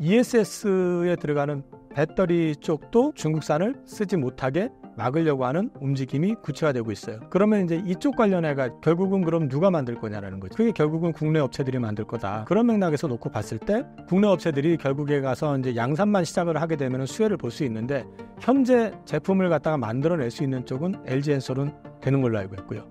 ESS에 들어가는 배터리 쪽도 중국산을 쓰지 못하게 막으려고 하는 움직임이 구체화되고 있어요. 그러면 이제 이쪽 관련해가 결국은 그럼 누가 만들 거냐라는 거죠. 그게 결국은 국내 업체들이 만들 거다. 그런 맥락에서 놓고 봤을 때 국내 업체들이 결국에 가서 이제 양산만 시작을 하게 되면 수혜를 볼 수 있는데 현재 제품을 갖다가 만들어낼 수 있는 쪽은 LG 엔솔은 되는 걸로 알고 있고요.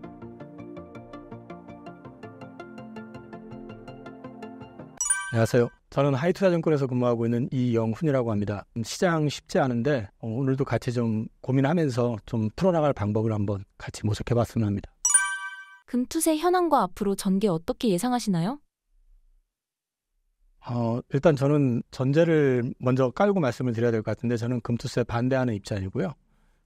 안녕하세요. 저는 하이투자증권에서 근무하고 있는 이영훈이라고 합니다. 시장 쉽지 않은데 어, 오늘도 같이 좀 고민하면서 좀 풀어나갈 방법을 한번 같이 모색해봤으면 합니다. 금투세 현황과 앞으로 전개 어떻게 예상하시나요? 어, 일단 저는 전제를 먼저 깔고 말씀을 드려야 될 것 같은데 저는 금투세 반대하는 입장이고요.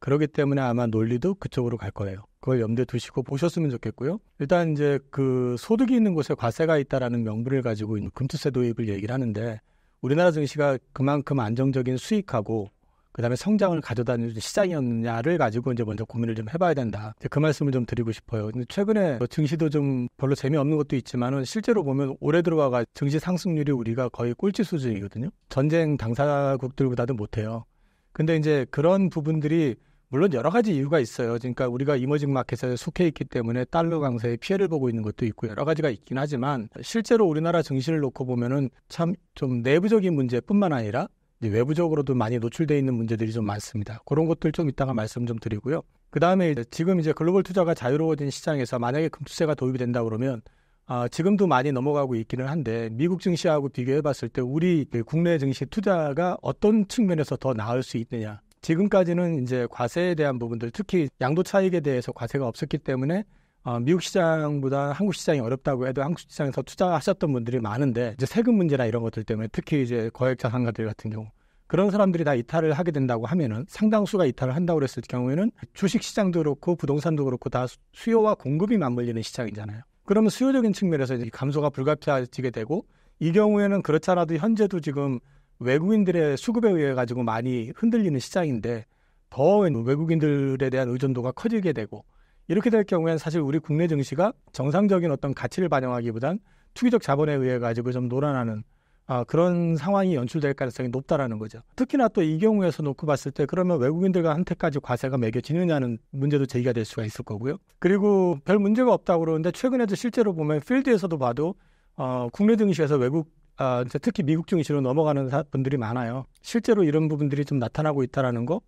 그렇기 때문에 아마 논리도 그쪽으로 갈 거예요. 그걸 염두에 두시고 보셨으면 좋겠고요. 일단 이제 그 소득이 있는 곳에 과세가 있다라는 명분을 가지고 있는 금투세 도입을 얘기를 하는데 우리나라 증시가 그만큼 안정적인 수익하고 그다음에 성장을 가져다 니는 시장이었느냐를 가지고 이제 먼저 고민을 좀 해봐야 된다. 그 말씀을 좀 드리고 싶어요. 근데 최근에 뭐 증시도 좀 별로 재미없는 것도 있지만은 실제로 보면 올해 들어와가 증시 상승률이 우리가 거의 꼴찌 수준이거든요. 전쟁 당사국들보다도 못해요. 근데 이제 그런 부분들이 물론 여러 가지 이유가 있어요. 그러니까 우리가 이머징 마켓에 속해 있기 때문에 달러 강세에 피해를 보고 있는 것도 있고 여러 가지가 있긴 하지만 실제로 우리나라 증시를 놓고 보면은 참 좀 내부적인 문제뿐만 아니라 외부적으로도 많이 노출돼 있는 문제들이 좀 많습니다. 그런 것들 좀 이따가 말씀 좀 드리고요. 그 다음에 지금 이제 글로벌 투자가 자유로워진 시장에서 만약에 금투세가 도입이 된다 그러면 아, 지금도 많이 넘어가고 있기는 한데 미국 증시하고 비교해 봤을 때 우리 그 국내 증시 투자가 어떤 측면에서 더 나을 수 있느냐 지금까지는 이제 과세에 대한 부분들 특히 양도 차익에 대해서 과세가 없었기 때문에 어, 미국 시장보다 한국 시장이 어렵다고 해도 한국 시장에서 투자하셨던 분들이 많은데 이제 세금 문제나 이런 것들 때문에 특히 이제 거액자산가들 같은 경우 그런 사람들이 다 이탈을 하게 된다고 하면은 상당수가 이탈을 한다고 그랬을 경우에는 주식 시장도 그렇고 부동산도 그렇고 다 수요와 공급이 맞물리는 시장이잖아요. 그러면 수요적인 측면에서 감소가 불가피해지게 되고 이 경우에는 그렇지 않아도 현재도 지금 외국인들의 수급에 의해 가지고 많이 흔들리는 시장인데 더 외국인들에 대한 의존도가 커지게 되고 이렇게 될 경우에는 사실 우리 국내 증시가 정상적인 어떤 가치를 반영하기보단 투기적 자본에 의해 가지고 좀노란하는 아, 그런 상황이 연출될 가능성이 높다라는 거죠. 특히나 또 이 경우에서 놓고 봤을 때 그러면 외국인들과 한테까지 과세가 매겨지느냐는 문제도 제기가 될 수가 있을 거고요. 그리고 별 문제가 없다고 그러는데 최근에도 실제로 보면 필드에서도 봐도 어, 국내 증시에서 외국 어, 특히 미국 중심으로 넘어가는 사, 분들이 많아요. 실제로 이런 부분들이 좀 나타나고 있다라는 거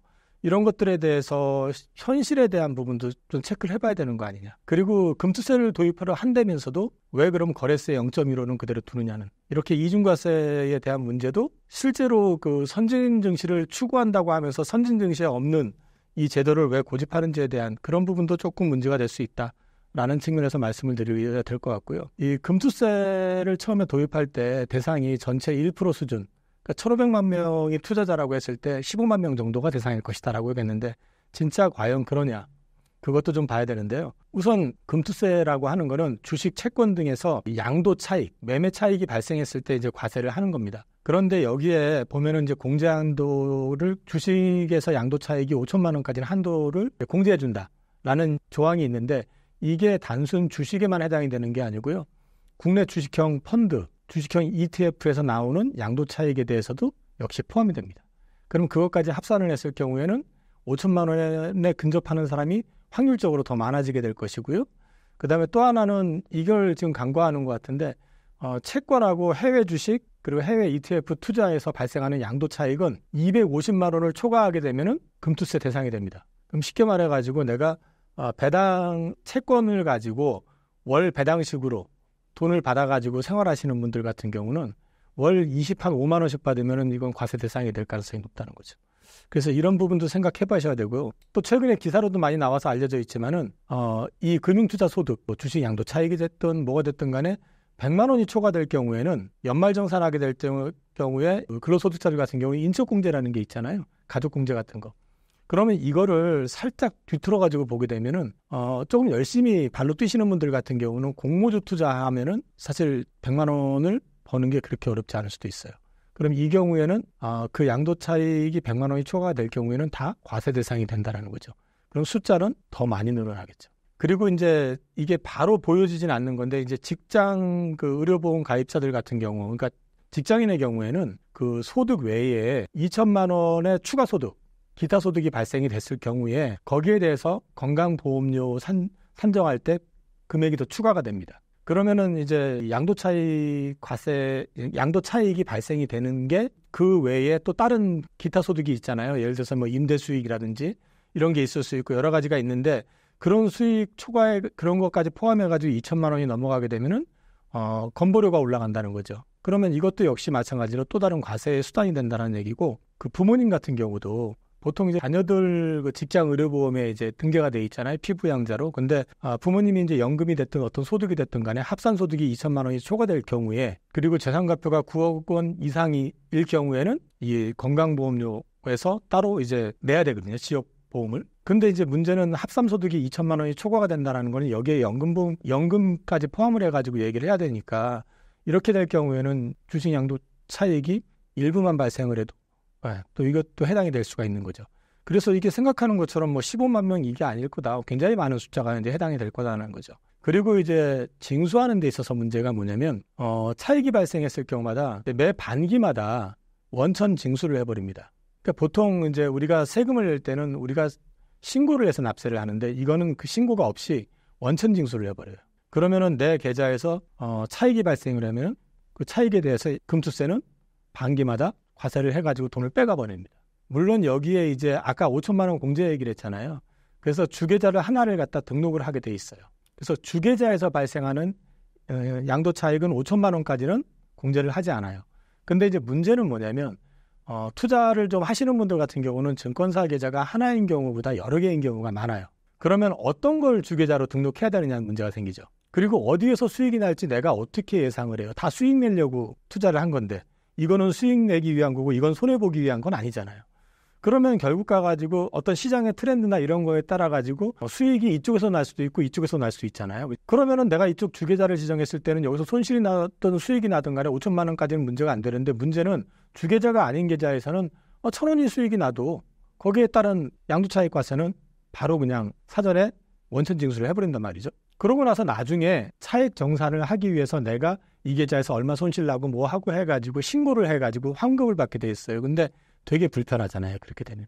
이런 것들에 대해서 현실에 대한 부분도 좀 체크를 해봐야 되는 거 아니냐. 그리고 금투세를 도입하러 한다면서도 왜 그럼 거래세 0.15는 그대로 두느냐는 이렇게 이중과세에 대한 문제도 실제로 그 선진 증시를 추구한다고 하면서 선진 증시에 없는 이 제도를 왜 고집하는지에 대한 그런 부분도 조금 문제가 될 수 있다. 라는 측면에서 말씀을 드려야 될 것 같고요. 이 금투세를 처음에 도입할 때 대상이 전체 1% 수준, 그러니까 1,500만 명이 투자자라고 했을 때 15만 명 정도가 대상일 것이다라고 얘기했는데 진짜 과연 그러냐? 그것도 좀 봐야 되는데요. 우선 금투세라고 하는 거는 주식 채권 등에서 양도 차익, 매매 차익이 발생했을 때 이제 과세를 하는 겁니다. 그런데 여기에 보면은 이제 공제 한도를 주식에서 양도 차익이 5천만 원까지는 한도를 공제해 준다라는 조항이 있는데 이게 단순 주식에만 해당이 되는 게 아니고요. 국내 주식형 펀드, 주식형 ETF에서 나오는 양도 차익에 대해서도 역시 포함이 됩니다. 그럼 그것까지 합산을 했을 경우에는 5천만 원에 근접하는 사람이 확률적으로 더 많아지게 될 것이고요. 그 다음에 또 하나는 이걸 지금 간과하는 것 같은데 어, 채권하고 해외 주식 그리고 해외 ETF 투자에서 발생하는 양도 차익은 250만 원을 초과하게 되면 금투세 대상이 됩니다. 그럼 쉽게 말해 가지고 내가 어, 배당 채권을 가지고 월 배당식으로 돈을 받아가지고 생활하시는 분들 같은 경우는 월 20 한 5만 원씩 받으면 이건 과세 대상이 될 가능성이 높다는 거죠. 그래서 이런 부분도 생각해 봐셔야 되고요. 또 최근에 기사로도 많이 나와서 알려져 있지만은 어, 이 금융투자 소득, 뭐 주식 양도 차익이 됐든 뭐가 됐든 간에 100만 원이 초과될 경우에는 연말정산하게 될 경우에 뭐 근로소득자들 같은 경우에 인적공제라는 게 있잖아요. 가족공제 같은 거. 그러면 이거를 살짝 뒤틀어 가지고 보게 되면은 어 조금 열심히 발로 뛰시는 분들 같은 경우는 공모주 투자하면은 사실 100만 원을 버는 게 그렇게 어렵지 않을 수도 있어요. 그럼 이 경우에는 어, 그 양도 차익이 100만 원이 초과가 될 경우에는 다 과세 대상이 된다라는 거죠. 그럼 숫자는 더 많이 늘어나겠죠. 그리고 이제 이게 바로 보여지진 않는 건데 이제 직장 그 의료보험 가입자들 같은 경우 그러니까 직장인의 경우에는 그 소득 외에 2천만 원의 추가 소득 기타 소득이 발생이 됐을 경우에 거기에 대해서 건강보험료 산, 산정할 때 금액이 더 추가가 됩니다. 그러면은 이제 양도 차익 과세 양도 차익이 발생이 되는 게 그 외에 또 다른 기타 소득이 있잖아요. 예를 들어서 뭐 임대 수익이라든지 이런 게 있을 수 있고 여러 가지가 있는데 그런 수익 초과에 그런 것까지 포함해 가지고 2천만 원이 넘어가게 되면은 어 건보료가 올라간다는 거죠. 그러면 이것도 역시 마찬가지로 또 다른 과세의 수단이 된다는 얘기고 그 부모님 같은 경우도 보통 이제 자녀들 그 직장 의료보험에 이제 등계가 돼 있잖아요. 피부양자로. 근데 아, 부모님이 이제 연금이 됐든 어떤 소득이 됐든 간에 합산 소득이 2천만 원이 초과될 경우에 그리고 재산가표가 9억 원 이상일 이 경우에는 이 건강보험료에서 따로 이제 내야 되거든요. 지역 보험을. 근데 이제 문제는 합산 소득이 2천만 원이 초과가 된다라는 거는 여기에 연금보험 연금까지 포함을 해 가지고 얘기를 해야 되니까 이렇게 될 경우에는 주식양도 차익이 일부만 발생을 해도 예, 또 이것도 해당이 될 수가 있는 거죠. 그래서 이게 생각하는 것처럼 뭐 15만 명 이게 아닐 거다. 뭐 굉장히 많은 숫자가 이제 해당이 될 거다라는 거죠. 그리고 이제 징수하는 데 있어서 문제가 뭐냐면 어, 차익이 발생했을 경우마다 매 반기마다 원천 징수를 해버립니다. 그러니까 보통 이제 우리가 세금을 낼 때는 우리가 신고를 해서 납세를 하는데 이거는 그 신고가 없이 원천 징수를 해버려요. 그러면은 내 계좌에서 어, 차익이 발생을 하면 그 차익에 대해서 금투세는 반기마다 과세를 해가지고 돈을 빼가 버립니다. 물론 여기에 이제 아까 5천만 원 공제 얘기를 했잖아요. 그래서 주계좌를 하나를 갖다 등록을 하게 돼 있어요. 그래서 주계좌에서 발생하는 어, 양도 차익은 5천만 원까지는 공제를 하지 않아요. 근데 이제 문제는 뭐냐면 어, 투자를 좀 하시는 분들 같은 경우는 증권사 계좌가 하나인 경우보다 여러 개인 경우가 많아요. 그러면 어떤 걸 주계좌로 등록해야 되느냐는 문제가 생기죠. 그리고 어디에서 수익이 날지 내가 어떻게 예상을 해요? 다 수익 내려고 투자를 한 건데 이거는 수익 내기 위한 거고 이건 손해 보기 위한 건 아니잖아요. 그러면 결국 가가지고 어떤 시장의 트렌드나 이런 거에 따라 가지고 뭐 수익이 이쪽에서 날 수도 있고 이쪽에서 날 수도 있잖아요. 그러면은 내가 이쪽 주계자를 지정했을 때는 여기서 손실이 나든 수익이 나든 간에 5천만 원까지는 문제가 안 되는데 문제는 주계자가 아닌 계좌에서는 어, 천 원이 수익이 나도 거기에 따른 양도차익과세는 바로 그냥 사전에 원천 징수를 해버린단 말이죠. 그러고 나서 나중에 차액 정산을 하기 위해서 내가 이 계좌에서 얼마 손실 나고 뭐 하고 해가지고 신고를 해가지고 환급을 받게 돼 있어요. 근데 되게 불편하잖아요. 그렇게 되면.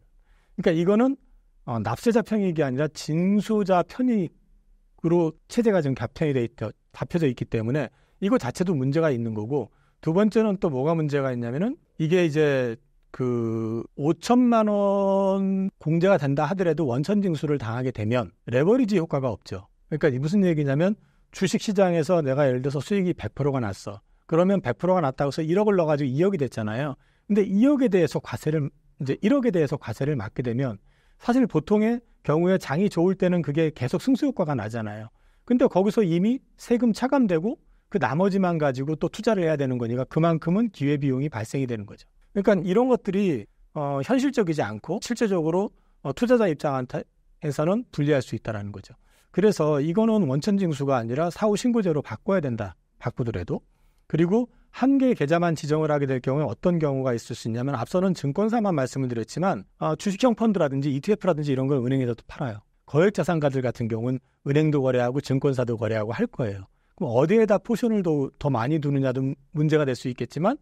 그러니까 이거는 어, 납세자 편익이 아니라 징수자 편익으로 체제가 지금 가편이 돼 있다, 잡혀져 있기 때문에 이거 자체도 문제가 있는 거고 두 번째는 또 뭐가 문제가 있냐면은 이게 이제 그 5천만 원 공제가 된다 하더라도 원천 징수를 당하게 되면 레버리지 효과가 없죠. 그러니까 이게 무슨 얘기냐면 주식시장에서 내가 예를 들어서 수익이 100%가 났어. 그러면 100%가 났다고 해서 1억을 넣어가지고 2억이 됐잖아요. 근데 2억에 대해서 과세를 이제 1억에 대해서 과세를 맞게 되면 사실 보통의 경우에 장이 좋을 때는 그게 계속 승수 효과가 나잖아요. 근데 거기서 이미 세금 차감되고 그 나머지만 가지고 또 투자를 해야 되는 거니까 그만큼은 기회 비용이 발생이 되는 거죠. 그러니까 이런 것들이 어, 현실적이지 않고 실제적으로 어, 투자자 입장에서는 한테 불리할 수 있다라는 거죠. 그래서 이거는 원천징수가 아니라 사후 신고제로 바꿔야 된다. 바꾸더라도. 그리고 한 개의 계좌만 지정을 하게 될 경우에 어떤 경우가 있을 수 있냐면 앞서는 증권사만 말씀을 드렸지만 아, 주식형 펀드라든지 ETF라든지 이런 걸 은행에서도 팔아요. 거액자산가들 같은 경우는 은행도 거래하고 증권사도 거래하고 할 거예요. 그럼 어디에다 포션을 더, 더 많이 두느냐도 문제가 될 수 있겠지만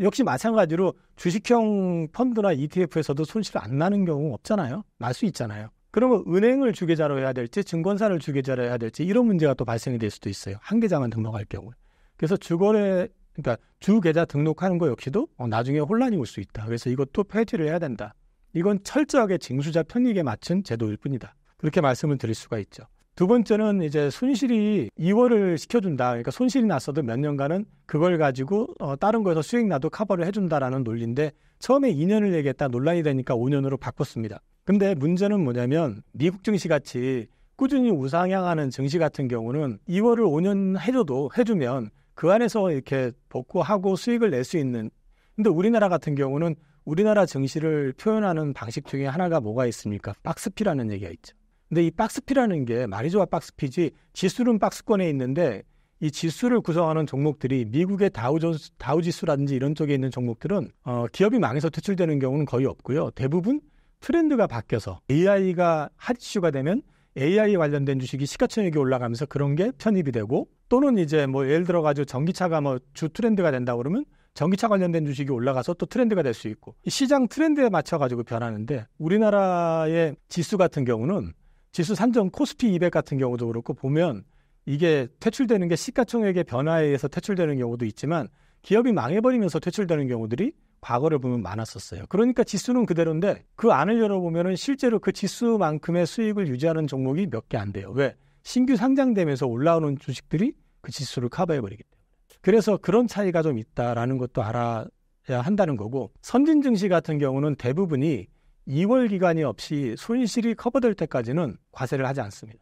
역시 마찬가지로 주식형 펀드나 ETF에서도 손실 안 나는 경우 없잖아요. 날 수 있잖아요. 그러면 은행을 주계자로 해야 될지 증권사를 주계자로 해야 될지 이런 문제가 또 발생이 될 수도 있어요. 한 계좌만 등록할 경우에. 그래서 주거래 그러니까 주계좌 등록하는 거 역시도 어, 나중에 혼란이 올 수 있다. 그래서 이것도 폐지를 해야 된다. 이건 철저하게 징수자 편익에 맞춘 제도일 뿐이다. 그렇게 말씀을 드릴 수가 있죠. 두 번째는 이제 손실이 이월을 시켜준다. 그러니까 손실이 났어도 몇 년간은 그걸 가지고 어, 다른 거에서 수익 나도 커버를 해준다라는 논리인데 처음에 2년을 얘기했다 논란이 되니까 5년으로 바꿨습니다. 근데 문제는 뭐냐면 미국 증시 같이 꾸준히 우상향하는 증시 같은 경우는 2월을 5년 해줘도 해주면 그 안에서 이렇게 복구하고 수익을 낼 수 있는 근데 우리나라 같은 경우는 우리나라 증시를 표현하는 방식 중에 하나가 뭐가 있습니까? 박스피라는 얘기가 있죠. 근데 이 박스피라는 게 말이 좋아 박스피지 지수는 박스권에 있는데 이 지수를 구성하는 종목들이 미국의 다우존스, 다우지수라든지 이런 쪽에 있는 종목들은 어, 기업이 망해서 퇴출되는 경우는 거의 없고요. 대부분 트렌드가 바뀌어서 AI가 핫 이슈가 되면 AI 관련된 주식이 시가총액이 올라가면서 그런 게 편입이 되고 또는 이제 뭐 예를 들어 가지고 전기차가 뭐 주 트렌드가 된다 그러면 전기차 관련된 주식이 올라가서 또 트렌드가 될 수 있고 시장 트렌드에 맞춰 가지고 변하는데 우리나라의 지수 같은 경우는 지수 산정 코스피 200 같은 경우도 그렇고 보면 이게 퇴출되는 게 시가총액의 변화에 의해서 퇴출되는 경우도 있지만 기업이 망해버리면서 퇴출되는 경우들이 과거를 보면 많았었어요. 그러니까 지수는 그대로인데 그 안을 열어보면은 실제로 그 지수만큼의 수익을 유지하는 종목이 몇 개 안 돼요. 왜? 신규 상장되면서 올라오는 주식들이 그 지수를 커버해버리기 때문에. 그래서 그런 차이가 좀 있다라는 것도 알아야 한다는 거고 선진 증시 같은 경우는 대부분이 2월 기간이 없이 손실이 커버될 때까지는 과세를 하지 않습니다.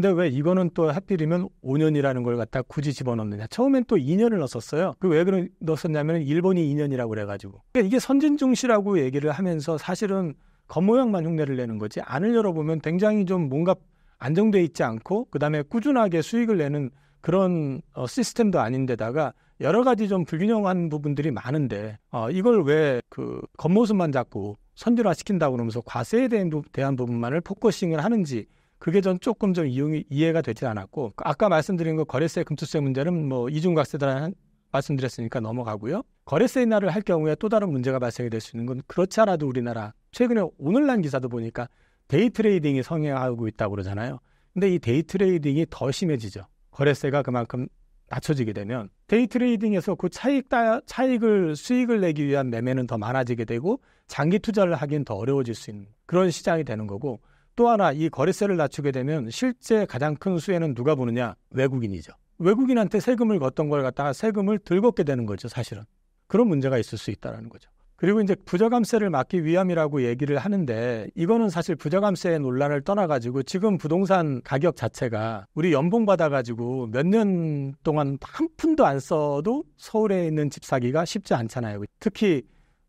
근데 왜 이거는 또 하필이면 5년이라는 걸 갖다 굳이 집어넣느냐. 처음엔 또 2년을 넣었어요. 었그왜 그런 넣었었냐면 일본이 2년이라고 그래가지고. 그러니까 이게 선진중시라고 얘기를 하면서 사실은 겉모양만 흉내를 내는 거지 안을 열어보면 굉장히 좀 뭔가 안정돼 있지 않고 그다음에 꾸준하게 수익을 내는 그런 어, 시스템도 아닌데다가 여러 가지 좀 불균형한 부분들이 많은데 어, 이걸 왜그 겉모습만 자꾸 선진화 시킨다고 그러면서 과세에 대한, 대한 부분만을 포커싱을 하는지 그게 전 조금 좀 이용이, 이해가 되지 않았고 아까 말씀드린 거 거래세 금투세 문제는 뭐 이중각세다 라는 말씀드렸으니까 넘어가고요. 거래세 인하를 할 경우에 또 다른 문제가 발생이 될 수 있는 건 그렇지 않아도 우리나라 최근에 오늘 난 기사도 보니까 데이 트레이딩이 성행하고 있다고 그러잖아요. 근데 이 데이 트레이딩이 더 심해지죠. 거래세가 그만큼 낮춰지게 되면 데이 트레이딩에서 그 차익 따, 차익을 수익을 내기 위한 매매는 더 많아지게 되고 장기 투자를 하긴 더 어려워질 수 있는 그런 시장이 되는 거고 또 하나 이 거래세를 낮추게 되면 실제 가장 큰 수혜는 누가 보느냐? 외국인이죠. 외국인한테 세금을 걷던 걸 갖다가 세금을 들 걷게 되는 거죠, 사실은. 그런 문제가 있을 수 있다라는 거죠. 그리고 이제 부자감세를 막기 위함이라고 얘기를 하는데 이거는 사실 부자감세의 논란을 떠나가지고 지금 부동산 가격 자체가 우리 연봉 받아가지고 몇 년 동안 한 푼도 안 써도 서울에 있는 집 사기가 쉽지 않잖아요. 특히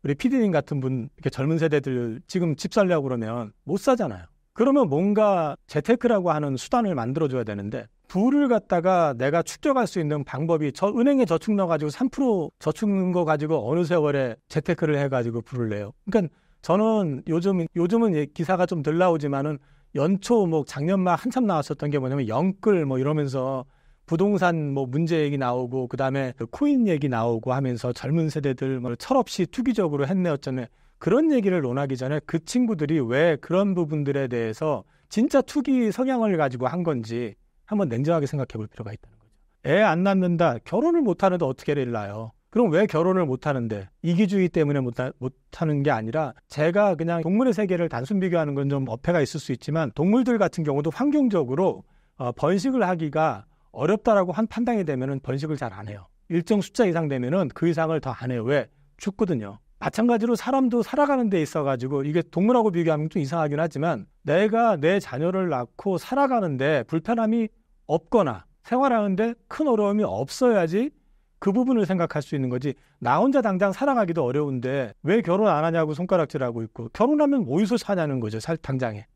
우리 피디님 같은 분, 이렇게 젊은 세대들 지금 집 살려고 그러면 못 사잖아요. 그러면 뭔가 재테크라고 하는 수단을 만들어줘야 되는데 부를 갖다가 내가 축적할 수 있는 방법이 저 은행에 저축 넣어가지고 3% 저축 넣은 거 가지고 어느 세월에 재테크를 해가지고 부를 내요. 그러니까 저는 요즘 요즘은 기사가 좀 덜 나오지만은 연초 뭐 작년 말 한참 나왔었던 게 뭐냐면 영끌 뭐 이러면서 부동산 뭐 문제 얘기 나오고 그다음에 그 코인 얘기 나오고 하면서 젊은 세대들 뭐 철없이 투기적으로 했네 어쩌면 그런 얘기를 논하기 전에 그 친구들이 왜 그런 부분들에 대해서 진짜 투기 성향을 가지고 한 건지 한번 냉정하게 생각해 볼 필요가 있다는 거죠. 애 안 낳는다. 결혼을 못 하는데 어떻게 애를 낳아요? 그럼 왜 결혼을 못 하는데 이기주의 때문에 못, 하, 못 하는 게 아니라 제가 그냥 동물의 세계를 단순 비교하는 건 좀 어폐가 있을 수 있지만 동물들 같은 경우도 환경적으로 어, 번식을 하기가 어렵다라고 한 판단이 되면 번식을 잘 안 해요. 일정 숫자 이상 되면그 이상을 더 안 해요. 왜? 죽거든요. 마찬가지로 사람도 살아가는 데 있어 가지고 이게 동물하고 비교하면 좀 이상하긴 하지만 내가 내 자녀를 낳고 살아가는데 불편함이 없거나 생활하는데 큰 어려움이 없어야지 그 부분을 생각할 수 있는 거지 나 혼자 당장 살아가기도 어려운데 왜 결혼 안 하냐고 손가락질하고 있고 결혼하면 어디서 사냐는 거죠 살 당장에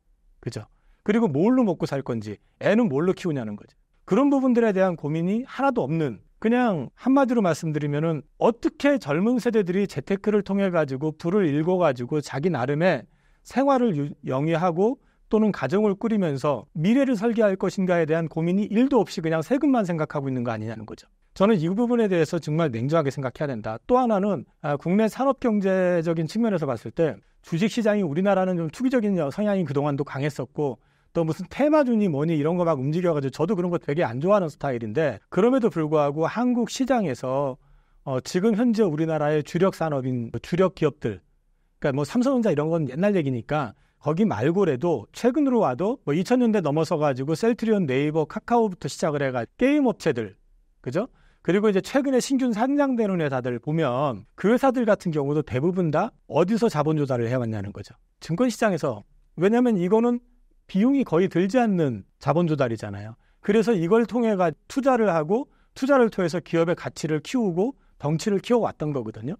그죠 그리고 뭘로 먹고 살 건지 애는 뭘로 키우냐는 거지 그런 부분들에 대한 고민이 하나도 없는 그냥 한마디로 말씀드리면은 어떻게 젊은 세대들이 재테크를 통해 가지고 불을 읽어 가지고 자기 나름의 생활을 유, 영위하고 또는 가정을 꾸리면서 미래를 설계할 것인가에 대한 고민이 일도 없이 그냥 세금만 생각하고 있는 거 아니냐는 거죠. 저는 이 부분에 대해서 정말 냉정하게 생각해야 된다. 또 하나는 아, 국내 산업 경제적인 측면에서 봤을 때 주식 시장이 우리나라는 좀 투기적인 성향이 그동안도 강했었고 또 무슨 테마주니 뭐니 이런 거 막 움직여가지고 저도 그런 거 되게 안 좋아하는 스타일인데 그럼에도 불구하고 한국 시장에서 어, 지금 현재 우리나라의 주력 산업인 뭐 주력 기업들 그러니까 뭐 삼성전자 이런 건 옛날 얘기니까 거기 말고라도 최근으로 와도 뭐 2000년대 넘어서 가지고 셀트리온 네이버 카카오부터 시작을 해가 게임 업체들 그죠? 그리고 이제 최근에 신규 상장되는 회사들 보면 그 회사들 같은 경우도 대부분 다 어디서 자본 조달을 해왔냐는 거죠. 증권 시장에서 왜냐하면 이거는 비용이 거의 들지 않는 자본 조달이잖아요. 그래서 이걸 통해가 투자를 하고 투자를 통해서 기업의 가치를 키우고 덩치를 키워왔던 거거든요.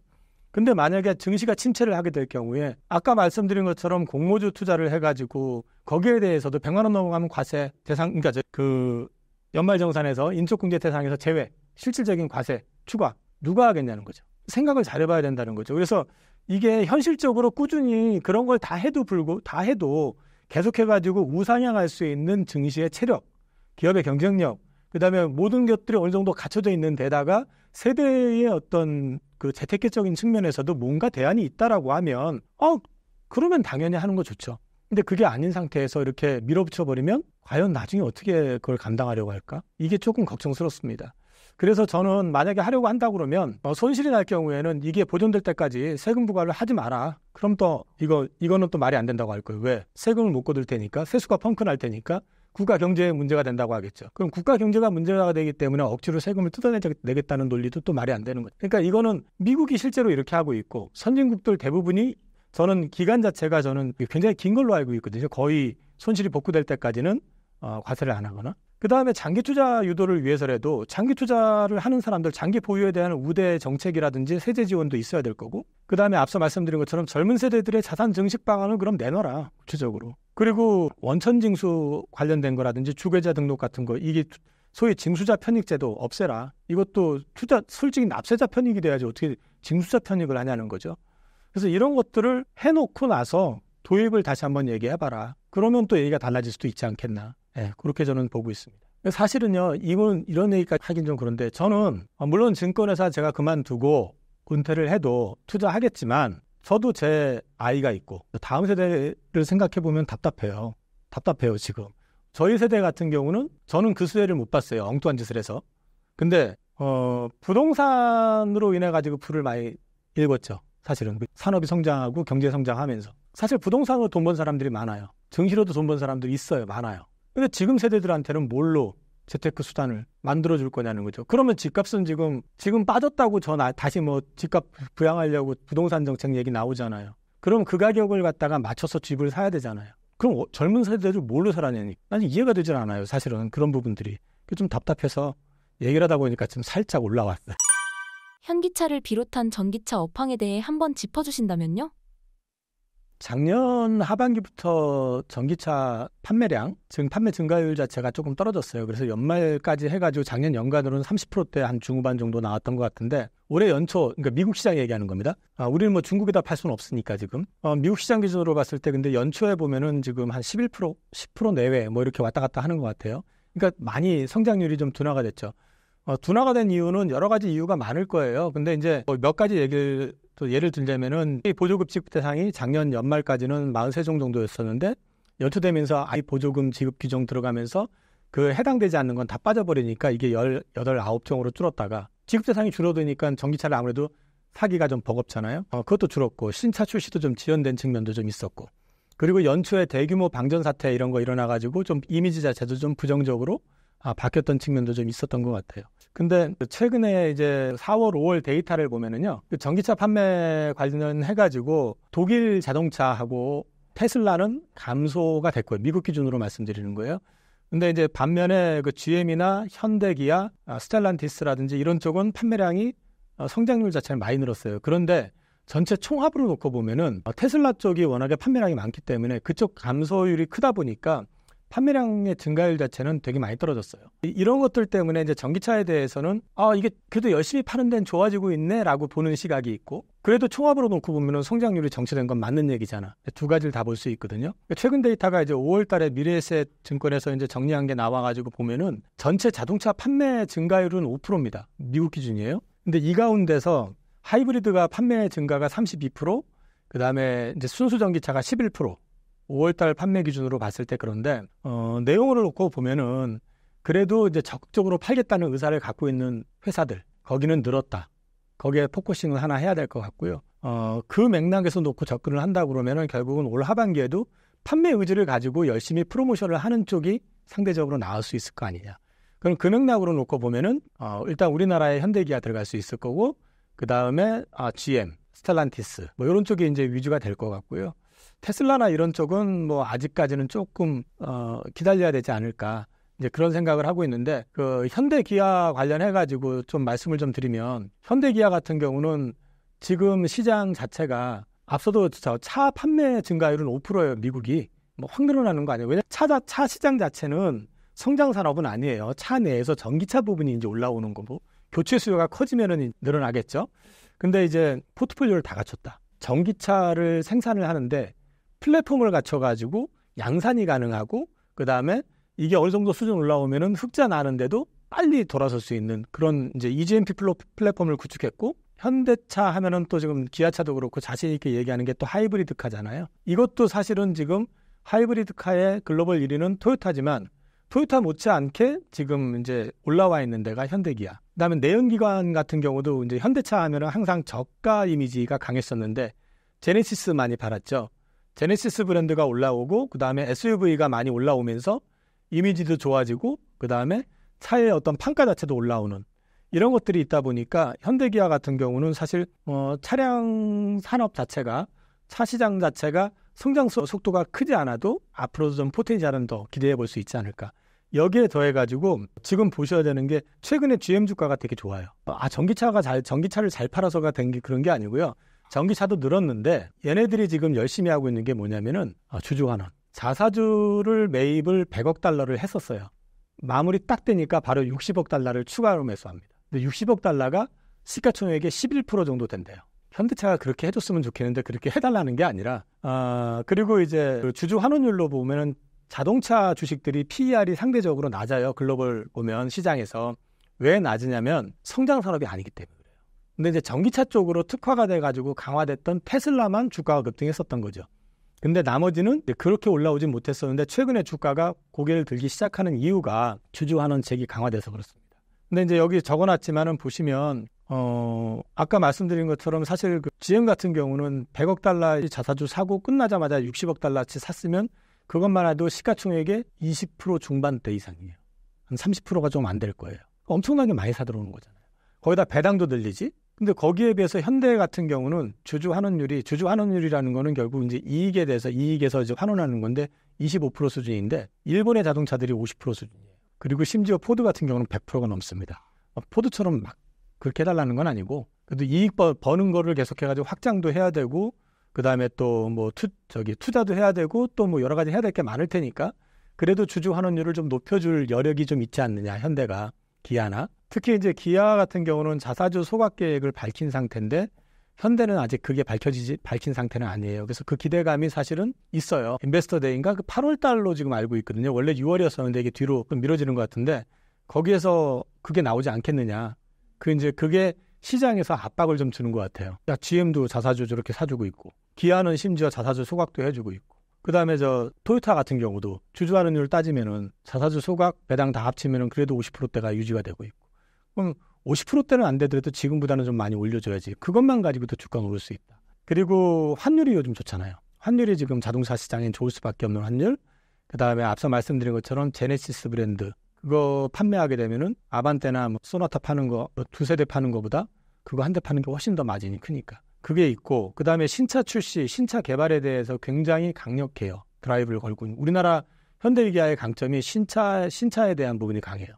근데 만약에 증시가 침체를 하게 될 경우에 아까 말씀드린 것처럼 공모주 투자를 해가지고 거기에 대해서도 100만 원 넘어가면 과세 대상 그러니까 그 연말정산에서 인적공제 대상에서 제외 실질적인 과세 추가 누가 하겠냐는 거죠. 생각을 잘해봐야 된다는 거죠. 그래서 이게 현실적으로 꾸준히 그런 걸 다 해도 불구 다 해도 계속해가지고 우상향할 수 있는 증시의 체력, 기업의 경쟁력, 그 다음에 모든 것들이 어느 정도 갖춰져 있는 데다가 세대의 어떤 그 재테크적인 측면에서도 뭔가 대안이 있다라고 하면, 어, 그러면 당연히 하는 거 좋죠. 근데 그게 아닌 상태에서 이렇게 밀어붙여 버리면 과연 나중에 어떻게 그걸 감당하려고 할까? 이게 조금 걱정스럽습니다. 그래서 저는 만약에 하려고 한다 그러면 뭐 손실이 날 경우에는 이게 보존될 때까지 세금 부과를 하지 마라. 그럼 또 이거 이거는 또 말이 안 된다고 할 거예요. 왜? 세금을 못 거둘 테니까 세수가 펑크 날 테니까 국가 경제에 문제가 된다고 하겠죠. 그럼 국가 경제가 문제가 되기 때문에 억지로 세금을 뜯어내겠다는 논리도 또 말이 안 되는 거죠. 그러니까 이거는 미국이 실제로 이렇게 하고 있고 선진국들 대부분이 저는 기간 자체가 저는 굉장히 긴 걸로 알고 있거든요. 거의 손실이 복구될 때까지는 어, 과세를 안 하거나 그 다음에 장기 투자 유도를 위해서라도 장기 투자를 하는 사람들 장기 보유에 대한 우대 정책이라든지 세제 지원도 있어야 될 거고 그 다음에 앞서 말씀드린 것처럼 젊은 세대들의 자산 증식 방안을 그럼 내놔라 구체적으로 그리고 원천징수 관련된 거라든지 주거자 등록 같은 거 이게 소위 징수자 편익 제도 없애라 이것도 투자 솔직히 납세자 편익이 돼야지 어떻게 징수자 편익을 하냐는 거죠 그래서 이런 것들을 해놓고 나서 도입을 다시 한번 얘기해봐라 그러면 또 얘기가 달라질 수도 있지 않겠나 네, 그렇게 저는 보고 있습니다. 사실은요, 이건 이런 얘기까지 하긴 좀 그런데 저는 어, 물론 증권회사 제가 그만두고 은퇴를 해도 투자하겠지만 저도 제 아이가 있고 다음 세대를 생각해 보면 답답해요. 답답해요 지금. 저희 세대 같은 경우는 저는 그 수혜를 못 봤어요 엉뚱한 짓을 해서. 근데 어, 부동산으로 인해 가지고 부을 많이 읽었죠. 사실은 그 산업이 성장하고 경제 성장하면서 사실 부동산으로 돈 번 사람들이 많아요. 증시로도 돈 번 사람들이 있어요 많아요. 근데 지금 세대들한테는 뭘로 재테크 수단을 만들어 줄 거냐는 거죠. 그러면 집값은 지금 지금 빠졌다고 전 다시 뭐 집값 부양하려고 부동산 정책 얘기 나오잖아요. 그럼 그 가격을 갖다가 맞춰서 집을 사야 되잖아요. 그럼 어, 젊은 세대들 뭘로 살아내니? 나는 이해가 되질 않아요. 사실은 그런 부분들이 좀 답답해서 얘기를 하다 보니까 지금 살짝 올라왔어요. 현기차를 비롯한 전기차 업황에 대해 한번 짚어주신다면요? 작년 하반기부터 전기차 판매량, 지금 판매 증가율 자체가 조금 떨어졌어요. 그래서 연말까지 해가지고 작년 연간으로는 30%대 한 중후반 정도 나왔던 것 같은데 올해 연초, 그러니까 미국 시장 얘기하는 겁니다. 아, 우리는 뭐 중국에다 팔 수는 없으니까 지금 어, 미국 시장 기준으로 봤을 때 근데 연초에 보면은 지금 한 11%, 10% 내외 뭐 이렇게 왔다 갔다 하는 것 같아요. 그러니까 많이 성장률이 좀 둔화가 됐죠. 어, 둔화가 된 이유는 여러 가지 이유가 많을 거예요. 근데 이제 뭐 몇 가지 얘기를 또 예를 들자면은 보조금 지급 대상이 작년 연말까지는 43종 정도였었는데 연초되면서 아이 보조금 지급 규정 들어가면서 그 해당되지 않는 건 다 빠져버리니까 이게 열 여덟 아홉 종으로 줄었다가 지급 대상이 줄어드니까 전기차를 아무래도 사기가 좀 버겁잖아요. 어, 그것도 줄었고 신차 출시도 좀 지연된 측면도 좀 있었고 그리고 연초에 대규모 방전 사태 이런 거 일어나가지고 좀 이미지 자체도 좀 부정적으로 아, 바뀌었던 측면도 좀 있었던 것 같아요. 근데 최근에 이제 4월, 5월 데이터를 보면은요. 그 전기차 판매 관련해 가지고 독일 자동차하고 테슬라는 감소가 됐고요. 미국 기준으로 말씀드리는 거예요. 근데 이제 반면에 그 GM이나 현대기아, 아, 스텔란티스라든지 이런 쪽은 판매량이 어, 성장률 자체는 많이 늘었어요. 그런데 전체 총합으로 놓고 보면은 어, 테슬라 쪽이 워낙에 판매량이 많기 때문에 그쪽 감소율이 크다 보니까 판매량의 증가율 자체는 되게 많이 떨어졌어요. 이런 것들 때문에 이제 전기차에 대해서는 아 이게 그래도 열심히 파는 데는 좋아지고 있네라고 보는 시각이 있고 그래도 총합으로 놓고 보면 성장률이 정체된 건 맞는 얘기잖아. 두 가지를 다 볼 수 있거든요. 그러니까 최근 데이터가 이제 5월달에 미래에셋 증권에서 이제 정리한 게 나와가지고 보면은 전체 자동차 판매 증가율은 5%입니다. 미국 기준이에요. 근데 이 가운데서 하이브리드가 판매 증가가 32%, 그 다음에 이제 순수 전기차가 11%, 5월달 판매 기준으로 봤을 때 그런데 어, 내용을 놓고 보면은 그래도 이제 적극적으로 팔겠다는 의사를 갖고 있는 회사들 거기는 늘었다. 거기에 포커싱을 하나 해야 될 것 같고요. 어, 그 맥락에서 놓고 접근을 한다 그러면은 결국은 올 하반기에도 판매 의지를 가지고 열심히 프로모션을 하는 쪽이 상대적으로 나을수 있을 거 아니냐. 그럼 그 맥락으로 놓고 보면은 어, 일단 우리나라의 현대기아 들어갈 수 있을 거고 그 다음에 아, GM, 스텔란티스 뭐 이런 쪽이 이제 위주가 될 것 같고요. 테슬라나 이런 쪽은 뭐 아직까지는 조금 어, 기다려야 되지 않을까 이제 그런 생각을 하고 있는데 그 현대 기아 관련해 가지고 좀 말씀을 좀 드리면 현대 기아 같은 경우는 지금 시장 자체가 앞서도 차 판매 증가율은 5%예요 미국이 뭐 확 늘어나는 거 아니에요 왜냐 차자 차 시장 자체는 성장 산업은 아니에요 차 내에서 전기차 부분이 이제 올라오는 거고 교체 수요가 커지면은 늘어나겠죠 근데 이제 포트폴리오를 다 갖췄다 전기차를 생산을 하는데 플랫폼을 갖춰가지고 양산이 가능하고 그 다음에 이게 어느 정도 수준 올라오면은 흑자 나는데도 빨리 돌아설 수 있는 그런 이제 EGMP 플랫폼을 구축했고 현대차 하면은 또 지금 기아차도 그렇고 자신 있게 얘기하는 게 또 하이브리드카잖아요. 이것도 사실은 지금 하이브리드카의 글로벌 1위는 토요타지만 토요타 못지않게 지금 이제 올라와 있는 데가 현대기아. 그다음에 내연기관 같은 경우도 이제 현대차 하면은 항상 저가 이미지가 강했었는데 제네시스 많이 팔았죠. 제네시스 브랜드가 올라오고 그 다음에 SUV가 많이 올라오면서 이미지도 좋아지고 그 다음에 차의 어떤 판가 자체도 올라오는 이런 것들이 있다 보니까 현대기아 같은 경우는 사실 어, 차량 산업 자체가 차 시장 자체가 성장 속도가 크지 않아도 앞으로도 좀 포텐셜은 더 기대해 볼 수 있지 않을까. 여기에 더해가지고 지금 보셔야 되는 게 최근에 GM 주가가 되게 좋아요. 아 전기차가 잘 전기차를 잘 팔아서가 된 게 그런 게 아니고요. 전기차도 늘었는데 얘네들이 지금 열심히 하고 있는 게 뭐냐면은 아, 주주환원. 자사주를 매입을 100억 달러를 했었어요. 마무리 딱 되니까 바로 60억 달러를 추가로 매수합니다. 근데 60억 달러가 시가총액의 11% 정도 된대요. 현대차가 그렇게 해줬으면 좋겠는데 그렇게 해달라는 게 아니라 아 그리고 이제 그 주주 환원율로 보면은 자동차 주식들이 PER이 상대적으로 낮아요 글로벌 보면 시장에서 왜 낮으냐면 성장 산업이 아니기 때문에 근데 이제 전기차 쪽으로 특화가 돼가지고 강화됐던 테슬라만 주가가 급등했었던 거죠. 근데 나머지는 그렇게 올라오진 못했었는데 최근에 주가가 고개를 들기 시작하는 이유가 주주환원 책이 강화돼서 그렇습니다. 근데 이제 여기 적어놨지만은 보시면 어 아까 말씀드린 것처럼 사실 그 GM 같은 경우는 100억 달러의 자사주 사고 끝나자마자 60억 달러치 샀으면 그것만 해도 시가총액의 20% 중반대 이상이에요. 한 30%가 좀 안 될 거예요. 엄청나게 많이 사들어오는 거잖아요. 거기다 배당도 늘리지. 근데 거기에 비해서 현대 같은 경우는 주주 환원율이 주주 환원율이라는 거는 결국 이제 이익에 대해서 이익에서 이제 환원하는 건데 25% 수준인데 일본의 자동차들이 50% 수준이에요. 그리고 심지어 포드 같은 경우는 100%가 넘습니다. 어, 포드처럼 막 그렇게 해달라는 건 아니고 그래도 이익 버, 버는 거를 계속해가지고 확장도 해야 되고 그 다음에 또뭐투 저기 투자도 해야 되고 또 뭐 여러 가지 해야 될 게 많을 테니까 그래도 주주 환원율을 좀 높여줄 여력이 좀 있지 않느냐 현대가 기아나 특히 이제 기아 같은 경우는 자사주 소각 계획을 밝힌 상태인데 현대는 아직 그게 밝혀지지 밝힌 상태는 아니에요. 그래서 그 기대감이 사실은 있어요. 인베스터 데이인가 그 8월 달로 지금 알고 있거든요. 원래 6월이었었는데 이게 뒤로 미뤄지는 것 같은데 거기에서 그게 나오지 않겠느냐. 그 이제 그게 시장에서 압박을 좀 주는 것 같아요. 야, GM도 자사주 저렇게 사주고 있고 기아는 심지어 자사주 소각도 해주고 있고 그다음에 저 토요타 같은 경우도 주주환원율 따지면은 자사주 소각 배당 다 합치면은 그래도 50%대가 유지가 되고 있고 그럼 50%대는 안 되더라도 지금보다는 좀 많이 올려줘야지. 그것만 가지고도 주가가 오를 수 있다. 그리고 환율이 요즘 좋잖아요. 환율이 지금 자동차 시장엔 좋을 수밖에 없는 환율. 그 다음에 앞서 말씀드린 것처럼 제네시스 브랜드 그거 판매하게 되면은 아반떼나 뭐 소나타 파는 거두 뭐 세대 파는 거보다 그거 한 대 파는 게 훨씬 더 마진이 크니까 그게 있고 그 다음에 신차 출시 신차 개발에 대해서 굉장히 강력해요 드라이브를 걸고 있는. 우리나라 현대기아의 강점이 신차 신차에 대한 부분이 강해요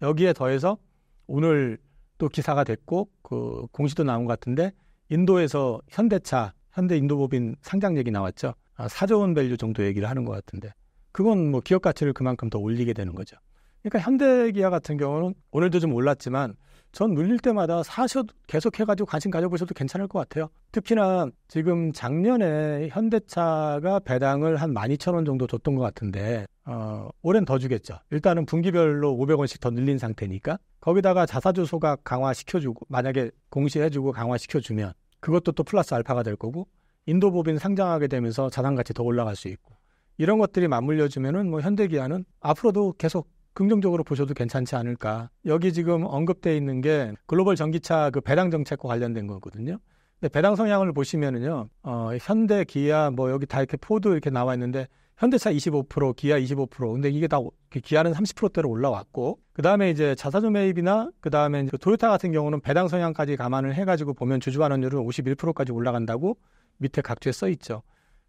여기에 더해서 오늘 또 기사가 됐고 그 공시도 나온 것 같은데 인도에서 현대차 현대 인도법인 상장 얘기 나왔죠. 아, 4조 원 밸류 정도 얘기를 하는 것 같은데 그건 뭐 기업 가치를 그만큼 더 올리게 되는 거죠. 그러니까 현대기아 같은 경우는 오늘도 좀 올랐지만 전 눌릴 때마다 사셔 도 계속 해가지고 관심 가져보셔도 괜찮을 것 같아요. 특히나 지금 작년에 현대차가 배당을 한 12,000원 정도 줬던 것 같은데 어, 올해는 더 주겠죠. 일단은 분기별로 500원씩 더 늘린 상태니까 거기다가 자사주 소각 강화시켜주고 만약에 공시해주고 강화시켜주면 그것도 또 플러스 알파가 될 거고 인도법인 상장하게 되면서 자산가치 더 올라갈 수 있고 이런 것들이 맞물려주면은 뭐 현대기아는 앞으로도 계속 긍정적으로 보셔도 괜찮지 않을까. 여기 지금 언급되어 있는 게 글로벌 전기차 그 배당 정책과 관련된 거거든요. 근데 배당 성향을 보시면은요, 어, 현대, 기아, 뭐 여기 다 이렇게 포드 이렇게 나와 있는데 현대차 25%, 기아 25%. 근데 이게 다 기아는 30%대로 올라왔고 그다음에 이제 자사주 매입이나 그다음에 도요타 같은 경우는 배당 성향까지 감안을 해 가지고 보면 주주 반환율은 51%까지 올라간다고 밑에 각주에 써 있죠.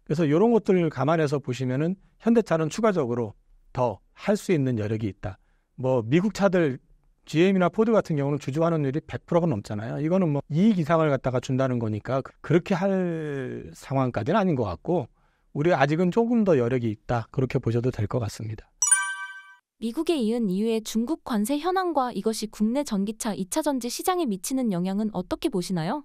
그래서 이런 것들을 감안해서 보시면은 현대차는 추가적으로 더할수 있는 여력이 있다. 뭐 미국 차들 GM이나 포드 같은 경우는 주주 환원율이 100%가 넘잖아요. 이거는 뭐 이익 이상을 갖다가 준다는 거니까 그, 그렇게 할 상황까지는 아닌 것 같고 우리 아직은 조금 더 여력이 있다 그렇게 보셔도 될 것 같습니다. 미국에 이은 이후에 중국 관세 현황과 이것이 국내 전기차 2차 전지 시장에 미치는 영향은 어떻게 보시나요?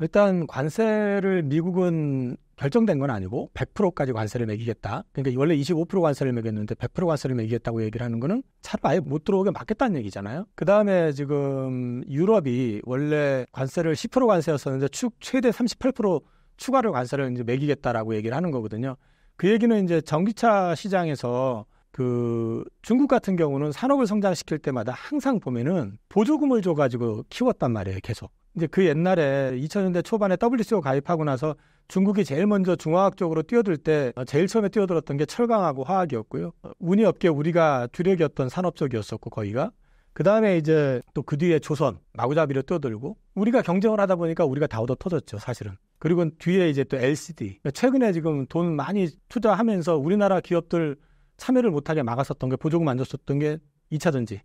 일단 관세를 미국은 결정된 건 아니고 100%까지 관세를 매기겠다. 그러니까 원래 25% 관세를 매겼는데 100% 관세를 매기겠다고 얘기를 하는 거는 차를 아예 못 들어오게 막겠다는 얘기잖아요. 그 다음에 지금 유럽이 원래 관세를 10% 관세였었는데 축 최대 38% 추가로 관세를 이제 매기겠다라고 얘기를 하는 거거든요. 그 얘기는 이제 전기차 시장에서 그 중국 같은 경우는 산업을 성장시킬 때마다 항상 보면은 보조금을 줘가지고 키웠단 말이에요, 계속. 이제 그 옛날에 2000년대 초반에 WTO 가입하고 나서 중국이 제일 먼저 중화학 쪽으로 뛰어들 때 제일 처음에 뛰어들었던 게 철강하고 화학이었고요. 운이 없게 우리가 주력이었던 산업 쪽이었었고 거기가 그다음에 이제 또 그 뒤에 조선 마구잡이로 뛰어들고 우리가 경쟁을 하다 보니까 우리가 다 얻어 터졌죠 사실은. 그리고 뒤에 이제 또 LCD 그러니까 최근에 지금 돈 많이 투자하면서 우리나라 기업들 참여를 못하게 막았었던 게 보조금 안 줬었던 게 2차 전지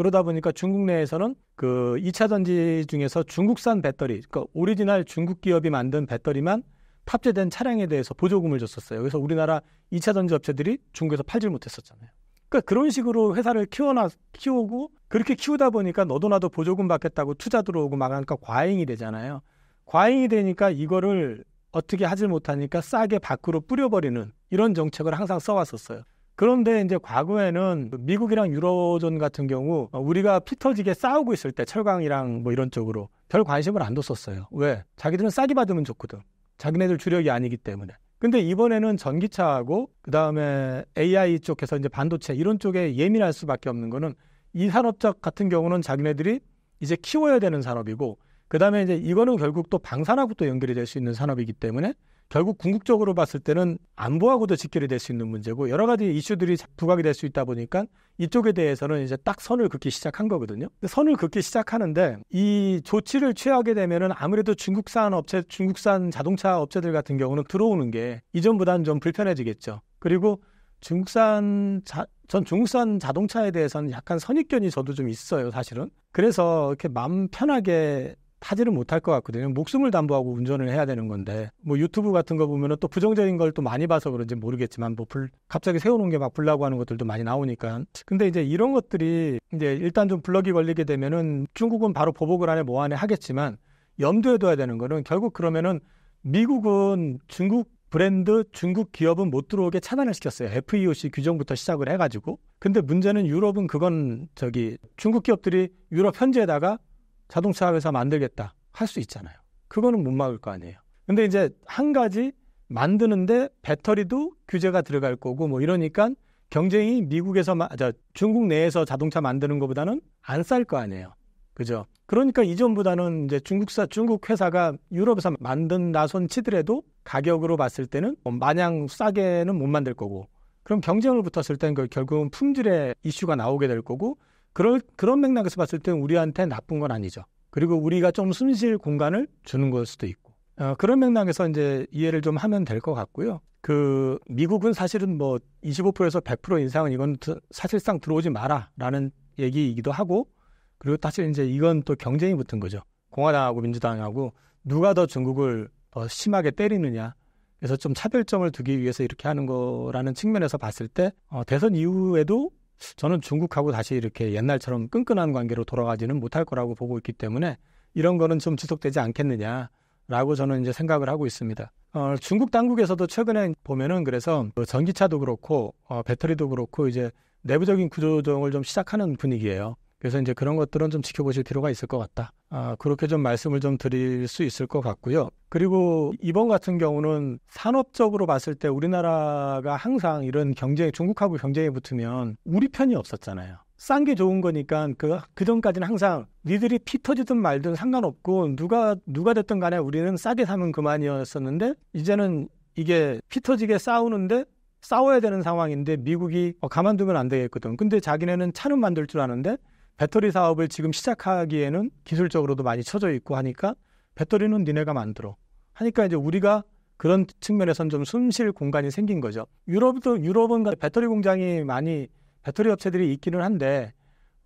그러다 보니까 중국 내에서는 그 2차 전지 중에서 중국산 배터리, 그러니까 오리지널 중국 기업이 만든 배터리만 탑재된 차량에 대해서 보조금을 줬었어요. 그래서 우리나라 2차 전지 업체들이 중국에서 팔질 못했었잖아요. 그러니까 그런 식으로 회사를 키워나 키우고 그렇게 키우다 보니까 너도 나도 보조금 받겠다고 투자 들어오고 막 하니까 과잉이 되잖아요. 과잉이 되니까 이거를 어떻게 하질 못하니까 싸게 밖으로 뿌려버리는 이런 정책을 항상 써왔었어요. 그런데 이제 과거에는 미국이랑 유로존 같은 경우 어, 우리가 피터지게 싸우고 있을 때 철강이랑 뭐 이런 쪽으로 별 관심을 안 뒀었어요. 왜? 자기들은 싸게 받으면 좋거든. 자기네들 주력이 아니기 때문에. 근데 이번에는 전기차하고 그다음에 AI 쪽에서 이제 반도체 이런 쪽에 예민할 수밖에 없는 거는 이 산업적 같은 경우는 자기네들이 이제 키워야 되는 산업이고 그다음에 이제 이거는 결국 또 방산하고 또 연결이 될 수 있는 산업이기 때문에 결국 궁극적으로 봤을 때는 안보하고도 직결이 될 수 있는 문제고 여러 가지 이슈들이 부각이 될 수 있다 보니까 이쪽에 대해서는 이제 딱 선을 긋기 시작한 거거든요. 선을 긋기 시작하는데 이 조치를 취하게 되면은 아무래도 중국산 업체, 중국산 자동차 업체들 같은 경우는 들어오는 게 이전보다는 좀 불편해지겠죠. 그리고 중국산 자, 전 중국산 자동차에 대해서는 약간 선입견이 저도 좀 있어요, 사실은. 그래서 이렇게 마음 편하게 타지를 못할 것 같거든요. 목숨을 담보하고 운전을 해야 되는 건데 뭐 유튜브 같은 거 보면은 또 부정적인 걸 또 많이 봐서 그런지 모르겠지만 뭐 불, 갑자기 세워놓은 게 막 불나고 하는 것들도 많이 나오니까 근데 이제 이런 것들이 이제 일단 좀 블럭이 걸리게 되면은 중국은 바로 보복을 안에 뭐 안에 하겠지만 염두에 둬야 되는 거는 결국 그러면은 미국은 중국 브랜드 중국 기업은 못 들어오게 차단을 시켰어요. FEOC 규정부터 시작을 해가지고. 근데 문제는 유럽은 그건 저기 중국 기업들이 유럽 현지에다가 자동차 회사 만들겠다 할 수 있잖아요. 그거는 못 막을 거 아니에요. 근데 이제 한 가지 만드는데 배터리도 규제가 들어갈 거고 뭐 이러니까 경쟁이 미국에서 마, 저, 중국 내에서 자동차 만드는 것보다는 안 쌀 거 아니에요. 그죠? 그러니까 이전보다는 이제 중국사 중국 회사가 유럽에서 만든 나손 치더라도 가격으로 봤을 때는 뭐 마냥 싸게는 못 만들 거고 그럼 경쟁을 붙었을 때는 그 결국은 품질의 이슈가 나오게 될 거고 그럴, 그런 맥락에서 봤을 때는 우리한테 나쁜 건 아니죠. 그리고 우리가 좀 숨 쉴 공간을 주는 걸 수도 있고. 어, 그런 맥락에서 이제 이해를 좀 하면 될 것 같고요. 그 미국은 사실은 뭐 25%에서 100% 인상은 이건 사실상 들어오지 마라라는 얘기이기도 하고 그리고 사실 이제 이건 또 경쟁이 붙은 거죠. 공화당하고 민주당하고 누가 더 중국을 더 심하게 때리느냐. 그래서 좀 차별점을 두기 위해서 이렇게 하는 거라는 측면에서 봤을 때 어, 대선 이후에도 저는 중국하고 다시 이렇게 옛날처럼 끈끈한 관계로 돌아가지는 못할 거라고 보고 있기 때문에 이런 거는 좀 지속되지 않겠느냐라고 저는 이제 생각을 하고 있습니다. 어, 중국 당국에서도 최근에 보면은 그래서 그 전기차도 그렇고 어, 배터리도 그렇고 이제 내부적인 구조조정을 좀 시작하는 분위기예요. 그래서 이제 그런 것들은 좀 지켜보실 필요가 있을 것 같다. 아, 그렇게 좀 말씀을 좀 드릴 수 있을 것 같고요. 그리고 이번 같은 경우는 산업적으로 봤을 때 우리나라가 항상 이런 경쟁, 중국하고 경쟁에 붙으면 우리 편이 없었잖아요. 싼 게 좋은 거니까 그, 그전까지는 항상 니들이 피 터지든 말든 상관없고 누가, 누가 됐든 간에 우리는 싸게 사면 그만이었었는데 이제는 이게 피 터지게 싸우는데 싸워야 되는 상황인데 미국이 어, 가만두면 안 되겠거든. 근데 자기네는 차는 만들 줄 아는데 배터리 사업을 지금 시작하기에는 기술적으로도 많이 쳐져 있고 하니까 배터리는 니네가 만들어. 하니까 이제 우리가 그런 측면에선 좀숨 쉴 공간이 생긴 거죠. 유럽도 유럽은 그 배터리 공장이 많이 배터리 업체들이 있기는 한데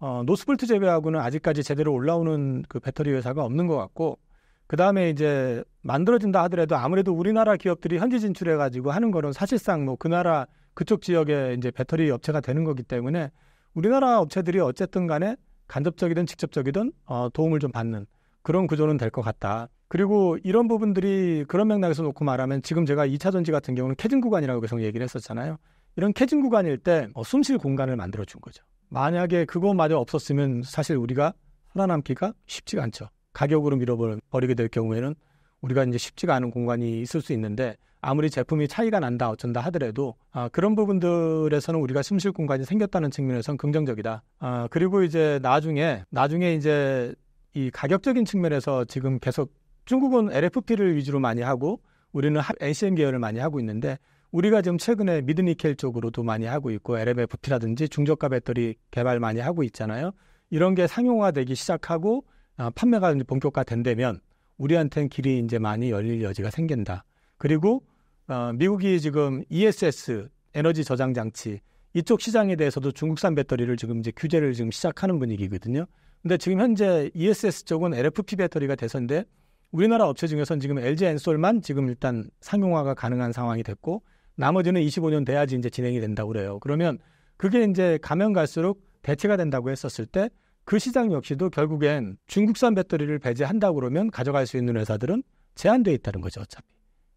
어, 노스볼트 제외하고는 아직까지 제대로 올라오는 그 배터리 회사가 없는 것 같고 그 다음에 이제 만들어진다 하더라도 아무래도 우리나라 기업들이 현지 진출해가지고 하는 거는 사실상 뭐 그 나라 그쪽 지역에 이제 배터리 업체가 되는 거기 때문에 우리나라 업체들이 어쨌든 간에 간접적이든 직접적이든 어, 도움을 좀 받는 그런 구조는 될 것 같다. 그리고 이런 부분들이 그런 맥락에서 놓고 말하면 지금 제가 2차 전지 같은 경우는 캐진 구간이라고 계속 얘기를 했었잖아요. 이런 캐진 구간일 때 어, 숨쉴 공간을 만들어 준 거죠. 만약에 그것마저 없었으면 사실 우리가 살아남기가 쉽지가 않죠. 가격으로 밀어버리게 될 경우에는 우리가 이제 쉽지가 않은 공간이 있을 수 있는데 아무리 제품이 차이가 난다 어쩐다 하더라도 아, 그런 부분들에서는 우리가 숨쉴 공간이 생겼다는 측면에서는 긍정적이다. 아, 그리고 이제 나중에 나중에 이제 이 가격적인 측면에서 지금 계속 중국은 LFP를 위주로 많이 하고 우리는 NCM 계열을 많이 하고 있는데 우리가 지금 최근에 미드니켈 쪽으로도 많이 하고 있고 LFP라든지 중저가 배터리 개발 많이 하고 있잖아요. 이런 게 상용화되기 시작하고 아, 판매가 본격화된다면 우리한테는 길이 이제 많이 열릴 여지가 생긴다. 그리고 어, 미국이 지금 ESS 에너지 저장 장치 이쪽 시장에 대해서도 중국산 배터리를 지금 이제 규제를 지금 시작하는 분위기거든요. 근데 지금 현재 ESS 쪽은 LFP 배터리가 대선데 우리나라 업체 중에서는 지금 LG 엔솔만 지금 일단 상용화가 가능한 상황이 됐고 나머지는 25년 돼야지 이제 진행이 된다고 그래요. 그러면 그게 이제 가면 갈수록 대체가 된다고 했었을 때 그 시장 역시도 결국엔 중국산 배터리를 배제한다고 그러면 가져갈 수 있는 회사들은 제한돼 있다는 거죠, 어차피.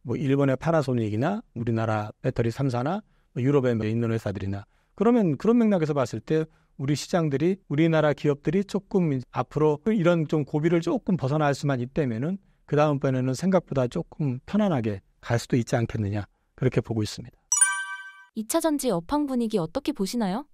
뭐 일본의 파나소닉이나 우리나라 배터리 3사나 뭐 유럽에 있는 회사들이나 그러면 그런 맥락에서 봤을 때 우리 시장들이 우리나라 기업들이 조금 앞으로 이런 좀 고비를 조금 벗어날 수만 있다면은 그 다음번에는 생각보다 조금 편안하게 갈 수도 있지 않겠느냐 그렇게 보고 있습니다. 2차 전지 업황 분위기 어떻게 보시나요?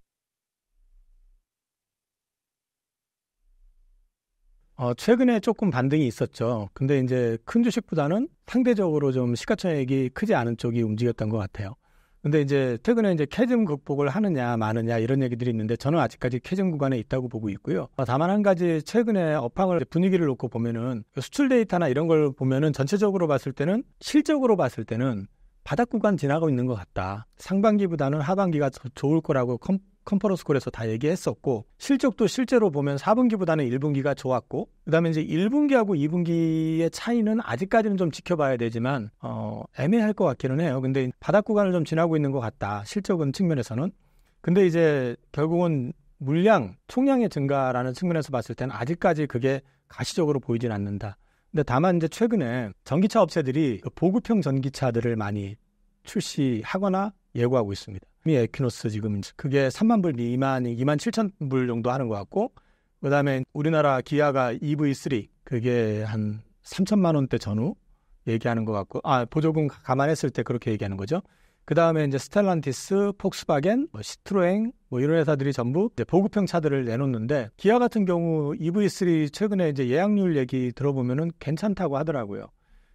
어, 최근에 조금 반등이 있었죠. 근데 이제 큰 주식보다는 상대적으로 좀 시가총액이 크지 않은 쪽이 움직였던 것 같아요. 근데 이제 최근에 이제 캐즘 극복을 하느냐 마느냐 이런 얘기들이 있는데 저는 아직까지 캐즘 구간에 있다고 보고 있고요. 다만 한 가지 최근에 업황을 분위기를 놓고 보면은 그 수출 데이터나 이런 걸 보면은 전체적으로 봤을 때는 실적으로 봤을 때는 바닥 구간 지나고 있는 것 같다. 상반기보다는 하반기가 좋을 거라고 컴, 컨퍼런스 콜에서 다 얘기했었고 실적도 실제로 보면 4분기보다는 1분기가 좋았고 그다음에 이제 1분기하고 2분기의 차이는 아직까지는 좀 지켜봐야 되지만 어 애매할 것 같기는 해요. 근데 바닥 구간을 좀 지나고 있는 것 같다. 실적은 측면에서는 근데 이제 결국은 물량 총량의 증가라는 측면에서 봤을 때는 아직까지 그게 가시적으로 보이진 않는다. 근데 다만 이제 최근에 전기차 업체들이 그 보급형 전기차들을 많이 출시하거나 예고하고 있습니다. 에퀴노스 지금 그게 3만 불 미만, 2만 7천 불 정도 하는 것 같고 그 다음에 우리나라 기아가 EV3 그게 한 3천만 원대 전후 얘기하는 것 같고 아 보조금 감안했을 때 그렇게 얘기하는 거죠. 그 다음에 이제 스텔란티스, 폭스바겐, 뭐 시트로엥 뭐 이런 회사들이 전부 보급형 차들을 내놓는데 기아 같은 경우 EV3 최근에 이제 예약률 얘기 들어보면은 괜찮다고 하더라고요.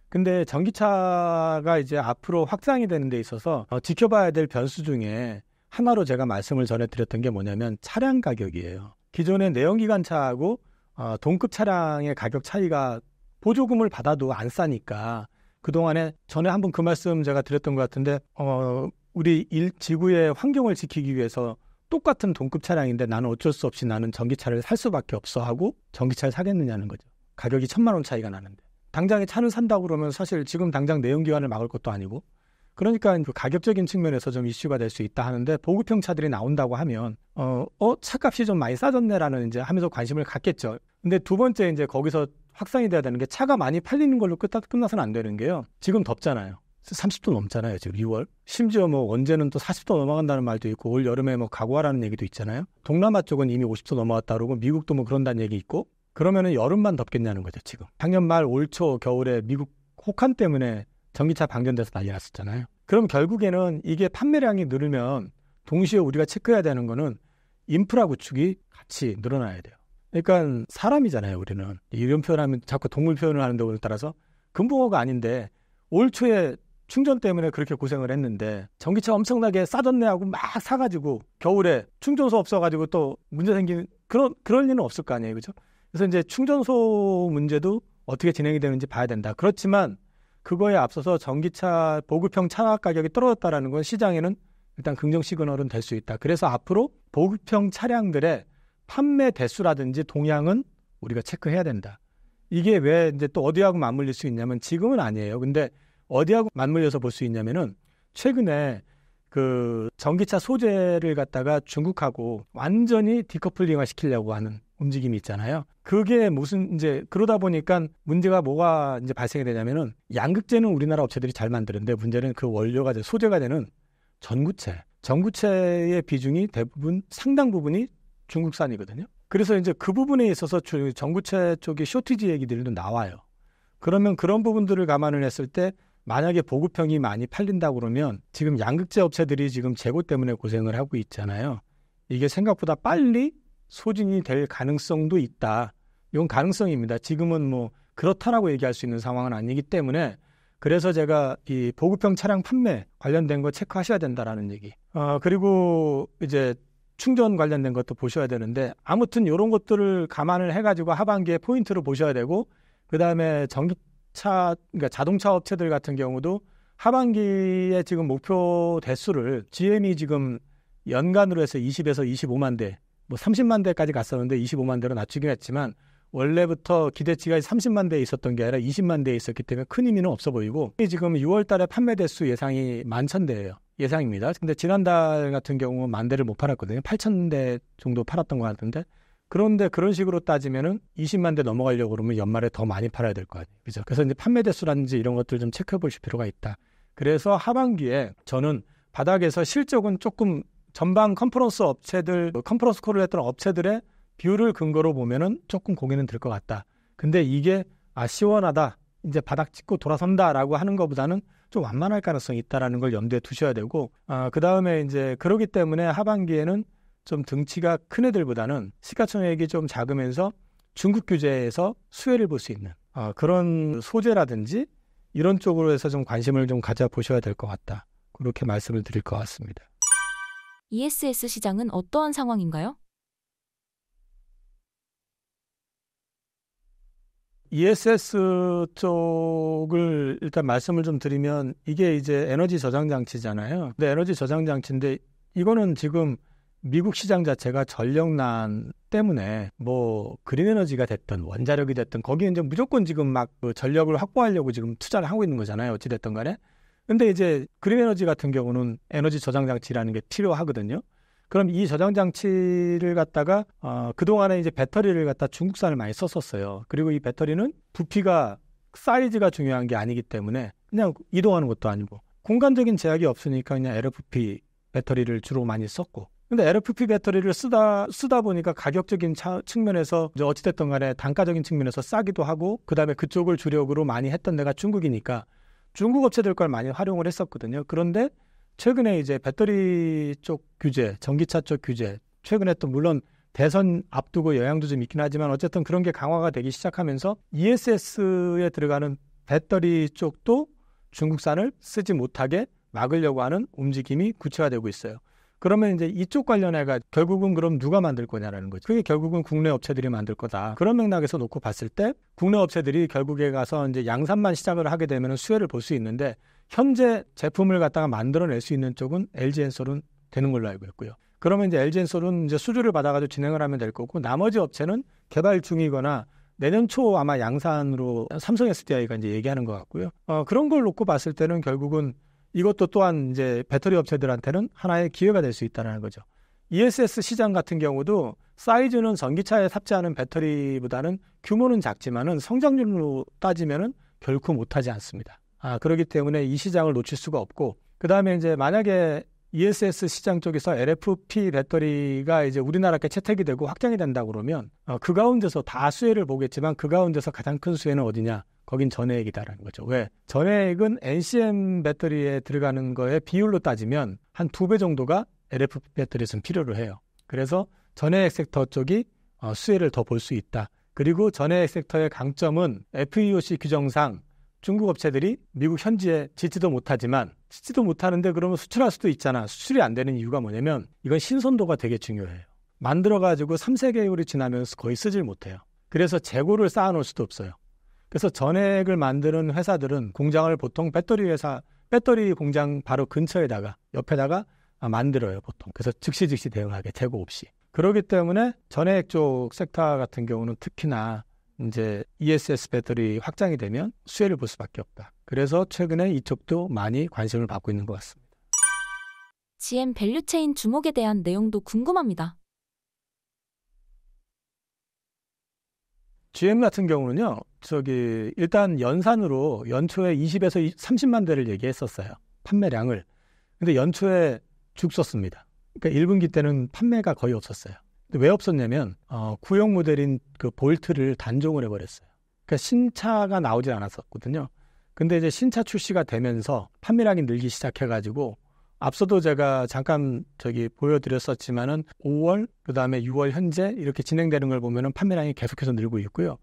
근데 전기차가 이제 앞으로 확장이 되는 데 있어서 어, 지켜봐야 될 변수 중에 하나로 제가 말씀을 전해드렸던 게 뭐냐면 차량 가격이에요. 기존의 내연기관차하고 어, 동급 차량의 가격 차이가 보조금을 받아도 안 싸니까 그동안에 전에 한번 그 말씀 제가 드렸던 것 같은데 어, 우리 일 지구의 환경을 지키기 위해서 똑같은 동급 차량인데 나는 어쩔 수 없이 나는 전기차를 살 수밖에 없어 하고 전기차를 사겠느냐는 거죠. 가격이 천만 원 차이가 나는데. 당장에 차는 산다고 그러면 사실 지금 당장 내연기관을 막을 것도 아니고 그러니까 그 가격적인 측면에서 좀 이슈가 될 수 있다 하는데 보급형 차들이 나온다고 하면 어, 어 차값이 좀 많이 싸졌네라는 이제 하면서 관심을 갖겠죠. 근데 두 번째 이제 거기서 확산이 돼야 되는 게 차가 많이 팔리는 걸로 끝나, 끝나서는 안 되는 게요. 지금 덥잖아요. 30도 넘잖아요, 지금 2월. 심지어 뭐 언제는 또 40도 넘어간다는 말도 있고 올 여름에 뭐 각오하라는 얘기도 있잖아요. 동남아 쪽은 이미 50도 넘어왔다 그러고 미국도 뭐 그런다는 얘기 있고 그러면은 여름만 덥겠냐는 거죠, 지금. 작년 말 올 초 겨울에 미국 혹한 때문에 전기차 방전돼서 난리 났었잖아요. 그럼 결국에는 이게 판매량이 늘으면 동시에 우리가 체크해야 되는 거는 인프라 구축이 같이 늘어나야 돼요. 그러니까 사람이잖아요, 우리는. 이런 표현하면 자꾸 동물 표현을 하는데 오늘따라서 금붕어가 아닌데 올 초에 충전 때문에 그렇게 고생을 했는데 전기차 엄청나게 싸졌네 하고 막 사가지고 겨울에 충전소 없어가지고 또 문제 생기는 그런 그럴 리는 없을 거 아니에요, 그죠? 그래서 이제 충전소 문제도 어떻게 진행이 되는지 봐야 된다. 그렇지만 그거에 앞서서 전기차 보급형 차화 가격이 떨어졌다라는 건 시장에는 일단 긍정 시그널은 될 수 있다. 그래서 앞으로 보급형 차량들의 판매 대수라든지 동향은 우리가 체크해야 된다. 이게 왜 이제 또 어디하고 맞물릴 수 있냐면 지금은 아니에요. 근데 어디하고 맞물려서 볼 수 있냐면은 최근에 그 전기차 소재를 갖다가 중국하고 완전히 디커플링화 시키려고 하는 움직임이 있잖아요. 그게 무슨 이제 그러다 보니까 문제가 뭐가 이제 발생이 되냐면은 양극재는 우리나라 업체들이 잘 만드는데 문제는 그 원료가 이제 소재가 되는 전구체. 전구체의 비중이 대부분 상당 부분이 중국산이거든요. 그래서 이제 그 부분에 있어서 전구체 쪽에 쇼티지 얘기들도 나와요. 그러면 그런 부분들을 감안을 했을 때 만약에 보급형이 많이 팔린다 그러면 지금 양극재 업체들이 지금 재고 때문에 고생을 하고 있잖아요. 이게 생각보다 빨리 소진이 될 가능성도 있다. 이건 가능성입니다. 지금은 뭐 그렇다라고 얘기할 수 있는 상황은 아니기 때문에 그래서 제가 이 보급형 차량 판매 관련된 거 체크하셔야 된다라는 얘기. 어, 그리고 이제 충전 관련된 것도 보셔야 되는데 아무튼 이런 것들을 감안을 해가지고 하반기에 포인트로 보셔야 되고 그 다음에 전기차 그러니까 자동차 업체들 같은 경우도 하반기에 지금 목표 대수를 GM이 지금 연간으로 해서 20에서 25만 대뭐 30만 대까지 갔었는데 25만 대로 낮추긴 했지만 원래부터 기대치가 30만 대에 있었던 게 아니라 20만 대에 있었기 때문에 큰 의미는 없어 보이고 지금 6월 달에 판매 대수 예상이 11,000대예요. 예상입니다. 근데 지난달 같은 경우는 만 대를 못 팔았거든요. 8,000대 정도 팔았던 것 같은데 그런데 그런 식으로 따지면은 20만 대 넘어가려고 그러면 연말에 더 많이 팔아야 될거 아니에요. 그죠? 그래서 이제 판매 대수라든지 이런 것들 좀 체크해 보실 필요가 있다. 그래서 하반기에 저는 바닥에서 실적은 조금 전방 컨퍼런스 업체들 컨퍼런스 뭐 콜을 했던 업체들의 비율을 근거로 보면은 조금 고개는 들것 같다. 근데 이게 아 시원하다. 이제 바닥 찍고 돌아선다라고 하는 것보다는 좀 완만할 가능성이 있다라는 걸 염두에 두셔야 되고 아, 그다음에 이제 그러기 때문에 하반기에는 좀 등치가 큰 애들보다는 시가총액이 좀 작으면서 중국 규제에서 수혜를 볼 수 있는 아, 그런 소재라든지 이런 쪽으로 해서 좀 관심을 좀 가져보셔야 될 것 같다. 그렇게 말씀을 드릴 것 같습니다. ESS 시장은 어떠한 상황인가요? ESS 쪽을 일단 말씀을 좀 드리면 이게 이제 에너지 저장 장치잖아요. 근데 에너지 저장 장치인데 이거는 지금 미국 시장 자체가 전력난 때문에 뭐 그린 에너지가 됐든 원자력이 됐든 거기에 이제 무조건 지금 막그 전력을 확보하려고 지금 투자를 하고 있는 거잖아요. 어찌됐든 간에. 근데 이제 그림 에너지 같은 경우는 에너지 저장 장치라는 게 필요하거든요. 그럼 이 저장 장치를 갖다가 어, 그동안에 이제 배터리를 갖다 중국산을 많이 썼었어요. 그리고 이 배터리는 부피가 사이즈가 중요한 게 아니기 때문에 그냥 이동하는 것도 아니고 공간적인 제약이 없으니까 그냥 LFP 배터리를 주로 많이 썼고 근데 LFP 배터리를 쓰다 쓰다 보니까 가격적인 차, 측면에서 이제 어찌됐든 간에 단가적인 측면에서 싸기도 하고 그다음에 그쪽을 주력으로 많이 했던 데가 중국이니까 중국 업체들 걸 많이 활용을 했었거든요. 그런데 최근에 이제 배터리 쪽 규제, 전기차 쪽 규제, 최근에 또 물론 대선 앞두고 영향도 좀 있긴 하지만 어쨌든 그런 게 강화가 되기 시작하면서 ESS에 들어가는 배터리 쪽도 중국산을 쓰지 못하게 막으려고 하는 움직임이 구체화되고 있어요. 그러면 이제 이쪽 관련해가 결국은 그럼 누가 만들 거냐라는 거죠. 그게 결국은 국내 업체들이 만들 거다. 그런 맥락에서 놓고 봤을 때 국내 업체들이 결국에 가서 이제 양산만 시작을 하게 되면 수혜를 볼 수 있는데 현재 제품을 갖다가 만들어낼 수 있는 쪽은 LG 엔솔은 되는 걸로 알고 있고요. 그러면 이제 LG 엔솔은 이제 수주를 받아가지고 진행을 하면 될 거고 나머지 업체는 개발 중이거나 내년 초 아마 양산으로 삼성 SDI가 이제 얘기하는 것 같고요. 어, 그런 걸 놓고 봤을 때는 결국은 이것도 또한 이제 배터리 업체들한테는 하나의 기회가 될 수 있다는 거죠. ESS 시장 같은 경우도 사이즈는 전기차에 탑재하는 배터리보다는 규모는 작지만은 성장률로 따지면은 결코 못하지 않습니다. 아, 그렇기 때문에 이 시장을 놓칠 수가 없고, 그 다음에 이제 만약에 ESS 시장 쪽에서 LFP 배터리가 이제 우리나라께 채택이 되고 확장이 된다 그러면 어, 그 가운데서 다 수혜를 보겠지만 그 가운데서 가장 큰 수혜는 어디냐? 거긴 전해액이다라는 거죠. 왜? 전해액은 NCM 배터리에 들어가는 거에 비율로 따지면 한 두 배 정도가 LFP 배터리에서필요로 해요. 그래서 전해액 섹터 쪽이 어, 수혜를 더 볼 수 있다. 그리고 전해액 섹터의 강점은 FEOC 규정상 중국 업체들이 미국 현지에 짓지도 못하지만 짓지도 못하는데 그러면 수출할 수도 있잖아. 수출이 안 되는 이유가 뭐냐면 이건 신선도가 되게 중요해요. 만들어가지고 3, 4개월이 지나면서 거의 쓰질 못해요. 그래서 재고를 쌓아놓을 수도 없어요. 그래서 전액을 만드는 회사들은 공장을 보통 배터리 회사, 배터리 공장 바로 근처에다가 옆에다가 만들어요, 보통. 그래서 즉시 즉시 대응하게 재고 없이. 그러기 때문에 전액 쪽 섹터 같은 경우는 특히나 이제 ESS 배터리 확장이 되면 수혜를 볼 수밖에 없다. 그래서 최근에 이쪽도 많이 관심을 받고 있는 것 같습니다. GM 밸류체인 주목에 대한 내용도 궁금합니다. GM 같은 경우는요, 저기 일단 연산으로 연초에 20에서 30만 대를 얘기했었어요. 판매량을. 근데 연초에 죽었습니다. 그러니까 1분기 때는 판매가 거의 없었어요. 왜 없었냐면 어, 구형 모델인 그 볼트를 단종을 해버렸어요. 그러니까 신차가 나오지 않았었거든요. 근데 이제 신차 출시가 되면서 판매량이 늘기 시작해가지고 앞서도 제가 잠깐 저기 보여드렸었지만은 5월 그다음에 6월 현재 이렇게 진행되는 걸 보면은 판매량이 계속해서 늘고 있고요.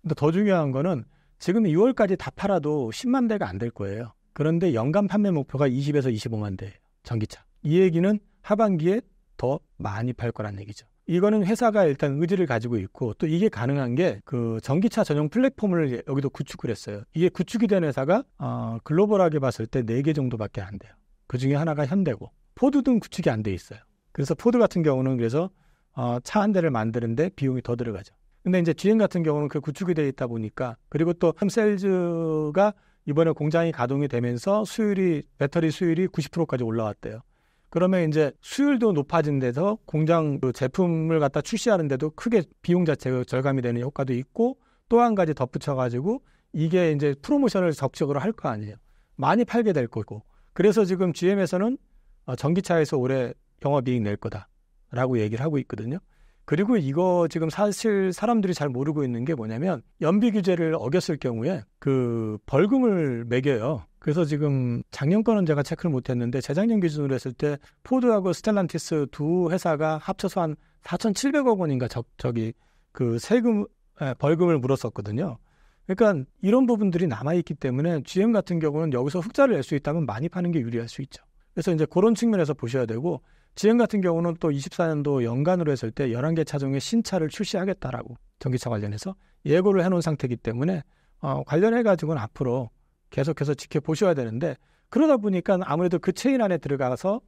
근데 더 중요한 거는 지금 6월까지 다 팔아도 10만 대가 안 될 거예요. 그런데 연간 판매 목표가 20에서 25만 대 전기차. 이 얘기는 하반기에 더 많이 팔 거란 얘기죠. 이거는 회사가 일단 의지를 가지고 있고 또 이게 가능한 게 그 전기차 전용 플랫폼을 여기도 구축을 했어요. 이게 구축이 된 회사가 어, 글로벌하게 봤을 때 4개 정도밖에 안 돼요. 그 중에 하나가 현대고 포드 등 구축이 안 돼 있어요. 그래서 포드 같은 경우는 그래서 어, 차한 대를 만드는데 비용이 더 들어가죠. 근데 이제 GM 같은 경우는 그 구축이 돼 있다 보니까 그리고 또 햄셀즈가 이번에 공장이 가동이 되면서 수율이 배터리 수율이 90%까지 올라왔대요. 그러면 이제 수율도 높아진 데서 공장 그 제품을 갖다 출시하는데도 크게 비용 자체가 절감이 되는 효과도 있고 또 한 가지 덧붙여가지고 이게 이제 프로모션을 적극적으로 할 거 아니에요. 많이 팔게 될 거고 그래서 지금 GM에서는 어, 전기차에서 올해 영업이익 낼 거다라고 얘기를 하고 있거든요. 그리고 이거 지금 사실 사람들이 잘 모르고 있는 게 뭐냐면 연비 규제를 어겼을 경우에 그 벌금을 매겨요. 그래서 지금 작년 거는 제가 체크를 못 했는데 재작년 기준으로 했을 때 포드하고 스텔란티스 두 회사가 합쳐서 한 4,700억 원인가 적, 저기 그 세금 에, 벌금을 물었었거든요. 그러니까 이런 부분들이 남아있기 때문에 GM 같은 경우는 여기서 흑자를 낼 수 있다면 많이 파는 게 유리할 수 있죠. 그래서 이제 그런 측면에서 보셔야 되고 GM 같은 경우는 또 24년도 연간으로 했을 때 11개 차종의 신차를 출시하겠다라고 전기차 관련해서 예고를 해놓은 상태이기 때문에 어, 관련해가지고는 앞으로 계속해서 지켜보셔야 되는데 그러다 보니까 아무래도 그 체인 안에 들어가서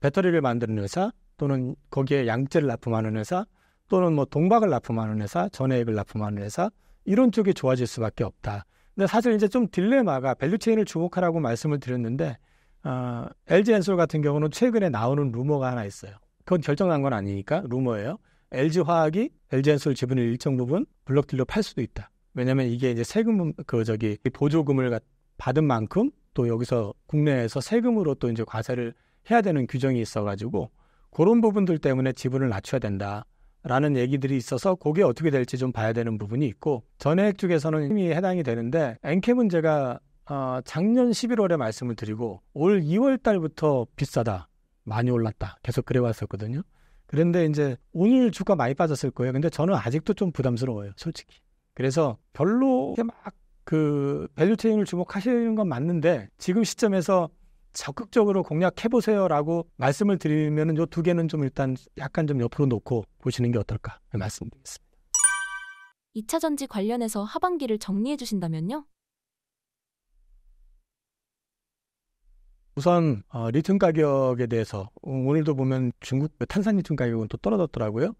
배터리를 만드는 회사 또는 거기에 양재를 납품하는 회사 또는 뭐 동박을 납품하는 회사 전해액을 납품하는 회사 이런 쪽이 좋아질 수밖에 없다. 근데 사실 이제 좀 딜레마가 밸류체인을 주목하라고 말씀을 드렸는데 어, LG 엔솔 같은 경우는 최근에 나오는 루머가 하나 있어요. 그건 결정난 건 아니니까 루머예요. LG 화학이 LG 엔솔 지분을 일정 부분 블록딜로 팔 수도 있다. 왜냐하면 이게 이제 세금 그 저기 보조금을 받은 만큼 또 여기서 국내에서 세금으로 또 이제 과세를 해야 되는 규정이 있어가지고 그런 부분들 때문에 지분을 낮춰야 된다. 라는 얘기들이 있어서 그게 어떻게 될지 좀 봐야 되는 부분이 있고 전해액 쪽에서는 이미 해당이 되는데 엔케 문제가 어, 작년 11월에 말씀을 드리고 올 2월 달부터 비싸다 많이 올랐다 계속 그래왔었거든요. 그런데 이제 오늘 주가 많이 빠졌을 거예요. 근데 저는 아직도 좀 부담스러워요, 솔직히. 그래서 별로 막 그 밸류 체인을 주목하시는 건 맞는데 지금 시점에서 적극적으로 공략해보세요라고 말씀을 드리면 이두 개는 좀 일단 약간 좀 옆으로 놓고 보시는 게 어떨까 네, 말씀드리겠습니다. 2차 전지 관련해서 하반기를 정리해 주신다면요? 우선 어, 리튬 가격에 대해서 어, 오늘도 보면 중국 탄산 리튬 가격은 또 떨어졌더라고요.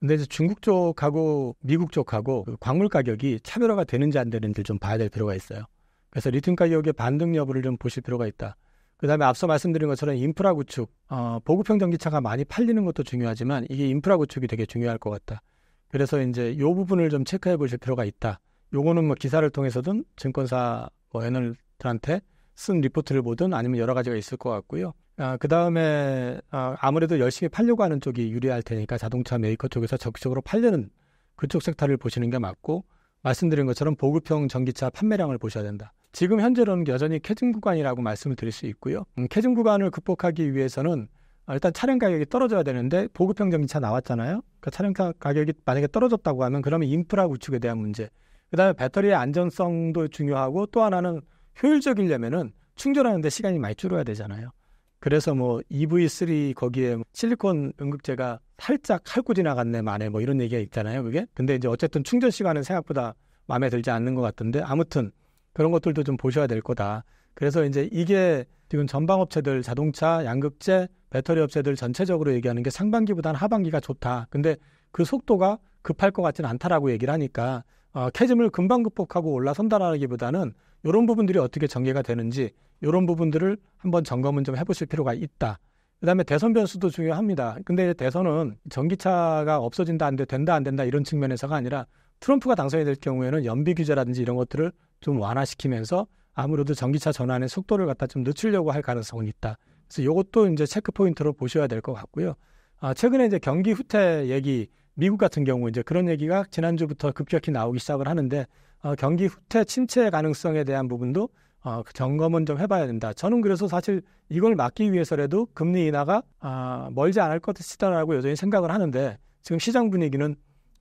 근데 이제 중국 쪽하고 미국 쪽하고 그 광물 가격이 차별화가 되는지 안되는지좀 봐야 될 필요가 있어요. 그래서 리튬 가격의 반등 여부를 좀 보실 필요가 있다. 그다음에 앞서 말씀드린 것처럼 인프라 구축, 어, 보급형 전기차가 많이 팔리는 것도 중요하지만 이게 인프라 구축이 되게 중요할 것 같다. 그래서 이제 요 부분을 좀 체크해 보실 필요가 있다. 요거는 뭐 기사를 통해서든 증권사 뭐 애널들한테 쓴 리포트를 보든 아니면 여러 가지가 있을 것 같고요. 아, 그 다음에 아, 아무래도 열심히 팔려고 하는 쪽이 유리할 테니까 자동차 메이커 쪽에서 적극적으로 팔려는 그쪽 섹터를 보시는 게 맞고 말씀드린 것처럼 보급형 전기차 판매량을 보셔야 된다. 지금 현재로는 여전히 캐즘 구간이라고 말씀을 드릴 수 있고요. 음, 캐즘 구간을 극복하기 위해서는 아, 일단 차량 가격이 떨어져야 되는데 보급형전기차 나왔잖아요. 그 차량 가격이 만약에 떨어졌다고 하면 그러면 인프라 구축에 대한 문제. 그다음에 배터리의 안전성도 중요하고 또 하나는 효율적이려면은 충전하는데 시간이 많이 줄어야 되잖아요. 그래서 뭐 EV3 거기에 실리콘 응급제가 살짝 할고 지나갔네 만에 뭐 이런 얘기가 있잖아요. 그게 근데 이제 어쨌든 충전 시간은 생각보다 마음에 들지 않는 것 같은데 아무튼 그런 것들도 좀 보셔야 될 거다. 그래서 이제 이게 지금 전방 업체들 자동차, 양극재, 배터리 업체들 전체적으로 얘기하는 게 상반기보다는 하반기가 좋다. 근데 그 속도가 급할 것 같지는 않다라고 얘기를 하니까 어, 캐즘을 금방 극복하고 올라선다라기보다는 이런 부분들이 어떻게 전개가 되는지 이런 부분들을 한번 점검은 좀 해보실 필요가 있다. 그다음에 대선 변수도 중요합니다. 근데 대선은 전기차가 없어진다 안 돼, 된다 안 된다 이런 측면에서가 아니라 트럼프가 당선이 될 경우에는 연비 규제라든지 이런 것들을 좀 완화시키면서 아무래도 전기차 전환의 속도를 갖다 좀 늦추려고 할 가능성은 있다. 그래서 이것도 이제 체크 포인트로 보셔야 될 것 같고요. 아, 최근에 이제 경기 후퇴 얘기 미국 같은 경우 이제 그런 얘기가 지난주부터 급격히 나오기 시작을 하는데 어, 경기 후퇴 침체 가능성에 대한 부분도 어, 점검은 좀 해봐야 된다. 저는 그래서 사실 이걸 막기 위해서라도 금리 인하가 아, 멀지 않을 것같다라고 여전히 생각을 하는데 지금 시장 분위기는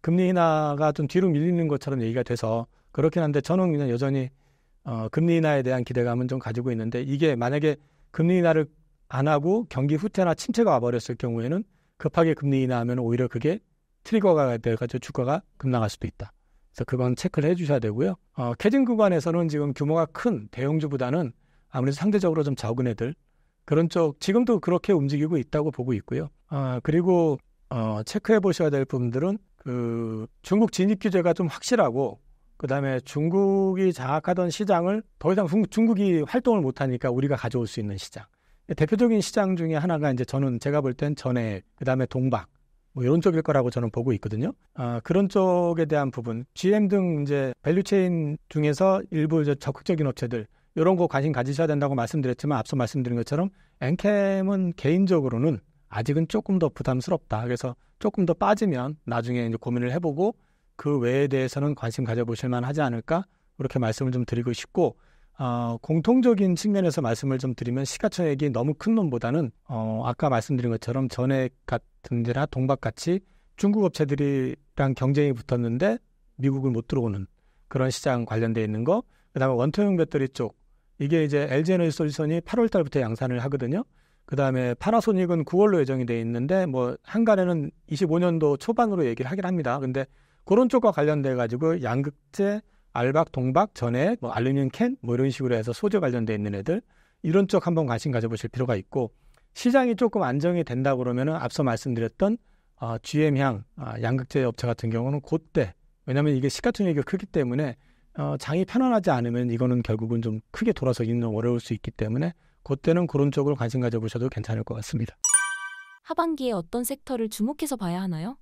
금리 인하가 좀 뒤로 밀리는 것처럼 얘기가 돼서 그렇긴 한데 저는 그냥 여전히 어, 금리 인하에 대한 기대감은 좀 가지고 있는데 이게 만약에 금리 인하를 안 하고 경기 후퇴나 침체가 와버렸을 경우에는 급하게 금리 인하하면 오히려 그게 트리거가 돼가지고 주가가 급락할 수도 있다. 그래서 그건 체크를 해주셔야 되고요. 어, 캐진 구간에서는 지금 규모가 큰 대형주보다는 아무래도 상대적으로 좀 적은 애들 그런 쪽 지금도 그렇게 움직이고 있다고 보고 있고요. 아, 그리고 어, 체크해 보셔야 될 부분들은 그 중국 진입 규제가 좀 확실하고 그다음에 중국이 장악하던 시장을 더 이상 중국이 활동을 못하니까 우리가 가져올 수 있는 시장. 대표적인 시장 중에 하나가 이제 저는 제가 볼 땐 전해 그다음에 동박 뭐 이런 쪽일 거라고 저는 보고 있거든요. 아, 그런 쪽에 대한 부분, GM 등 이제 밸류체인 중에서 일부 이제 적극적인 업체들 이런 거 관심 가지셔야 된다고 말씀드렸지만 앞서 말씀드린 것처럼 엔캠은 개인적으로는 아직은 조금 더 부담스럽다. 그래서 조금 더 빠지면 나중에 이제 고민을 해보고 그 외에 대해서는 관심 가져보실 만하지 않을까 그렇게 말씀을 좀 드리고 싶고 어, 공통적인 측면에서 말씀을 좀 드리면 시가총액이 너무 큰 놈보다는 어, 아까 말씀드린 것처럼 전액 같은 데나 동박같이 중국 업체들이랑 경쟁이 붙었는데 미국을 못 들어오는 그런 시장 관련돼 있는 거 그다음에 원통형 배터리 쪽 이게 이제 LG 에너지 솔루션이 8월 달부터 양산을 하거든요. 그다음에 파나소닉은 9월로 예정이 돼 있는데 뭐 한간에는 25년도 초반으로 얘기를 하긴 합니다. 근데 그런 쪽과 관련돼 가지고 양극재, 알박, 동박, 전액, 뭐 알루미늄 캔 뭐 이런 식으로 해서 소재 관련돼 있는 애들 이런 쪽 한번 관심 가져보실 필요가 있고 시장이 조금 안정이 된다 그러면은 앞서 말씀드렸던 어, GM향 어, 아, 양극재 업체 같은 경우는 그때 왜냐하면 이게 시가총액이 크기 때문에 어, 장이 편안하지 않으면 이거는 결국은 좀 크게 돌아서기는 어려울 수 있기 때문에 그때는 그런 쪽으로 관심 가져보셔도 괜찮을 것 같습니다. 하반기에 어떤 섹터를 주목해서 봐야 하나요?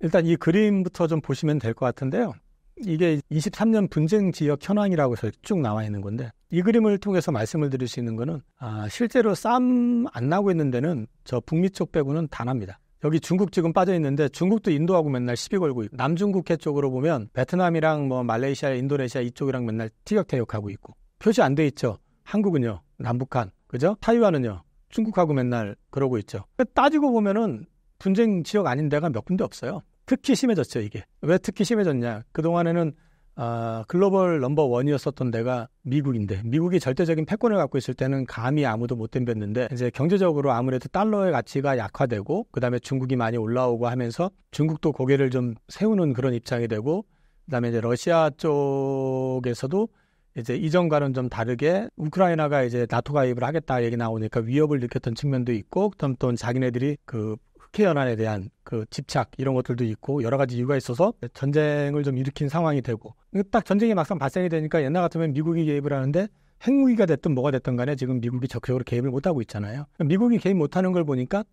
일단 이 그림부터 좀 보시면 될 것 같은데요. 이게 23년 분쟁 지역 현황이라고 해서 쭉 나와 있는 건데 이 그림을 통해서 말씀을 드릴 수 있는 거는 아, 실제로 쌈 안 나고 있는 데는 저 북미 쪽 빼고는 다 납니다. 여기 중국 지금 빠져 있는데 중국도 인도하고 맨날 시비 걸고 있고 남중국해 쪽으로 보면 베트남이랑 뭐 말레이시아, 인도네시아 이쪽이랑 맨날 티격태격하고 있고 표시 안 돼 있죠. 한국은요, 남북한, 그죠? 타이완은요, 중국하고 맨날 그러고 있죠. 따지고 보면은 분쟁 지역 아닌 데가 몇 군데 없어요. 특히 심해졌죠 이게. 왜 특히 심해졌냐? 그 동안에는 아, 글로벌 넘버 원이었었던 데가 미국인데 미국이 절대적인 패권을 갖고 있을 때는 감히 아무도 못 덤볐는데 이제 경제적으로 아무래도 달러의 가치가 약화되고 그다음에 중국이 많이 올라오고 하면서 중국도 고개를 좀 세우는 그런 입장이 되고 그다음에 이제 러시아 쪽에서도 이제 이전과는 좀 다르게 우크라이나가 이제 나토 가입을 하겠다 얘기 나오니까 위협을 느꼈던 측면도 있고 그다음 또 자기네들이 그 사태 연안에 대한 그 집착 이런 것들도 있고 여러 가지 이유가 있어서 전쟁을 좀 일으킨 상황이 되고 딱 전쟁이 막상 발생이 되니까 옛날 같으면 미국이 개입을 하는데 핵무기가 됐든 뭐가 됐든 간에 지금 미국이 적극적으로 개입을 못 하고 있잖아요. 미국이 개입 못 하는 걸 보니까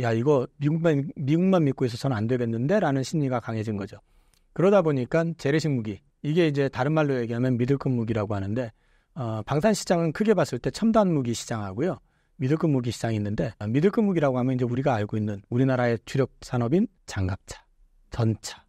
야 이거 미국만 미국만 믿고 있어서는 안 되겠는데라는 심리가 강해진 거죠. 그러다 보니까 재래식 무기 이게 이제 다른 말로 얘기하면 미들급 무기라고 하는데 어, 방산 시장은 크게 봤을 때 첨단 무기 시장하고요. 미들급무기 시장이 있는데 아, 미들급무기라고 하면 이제 우리가 알고 있는 우리나라의 주력 산업인 장갑차, 전차,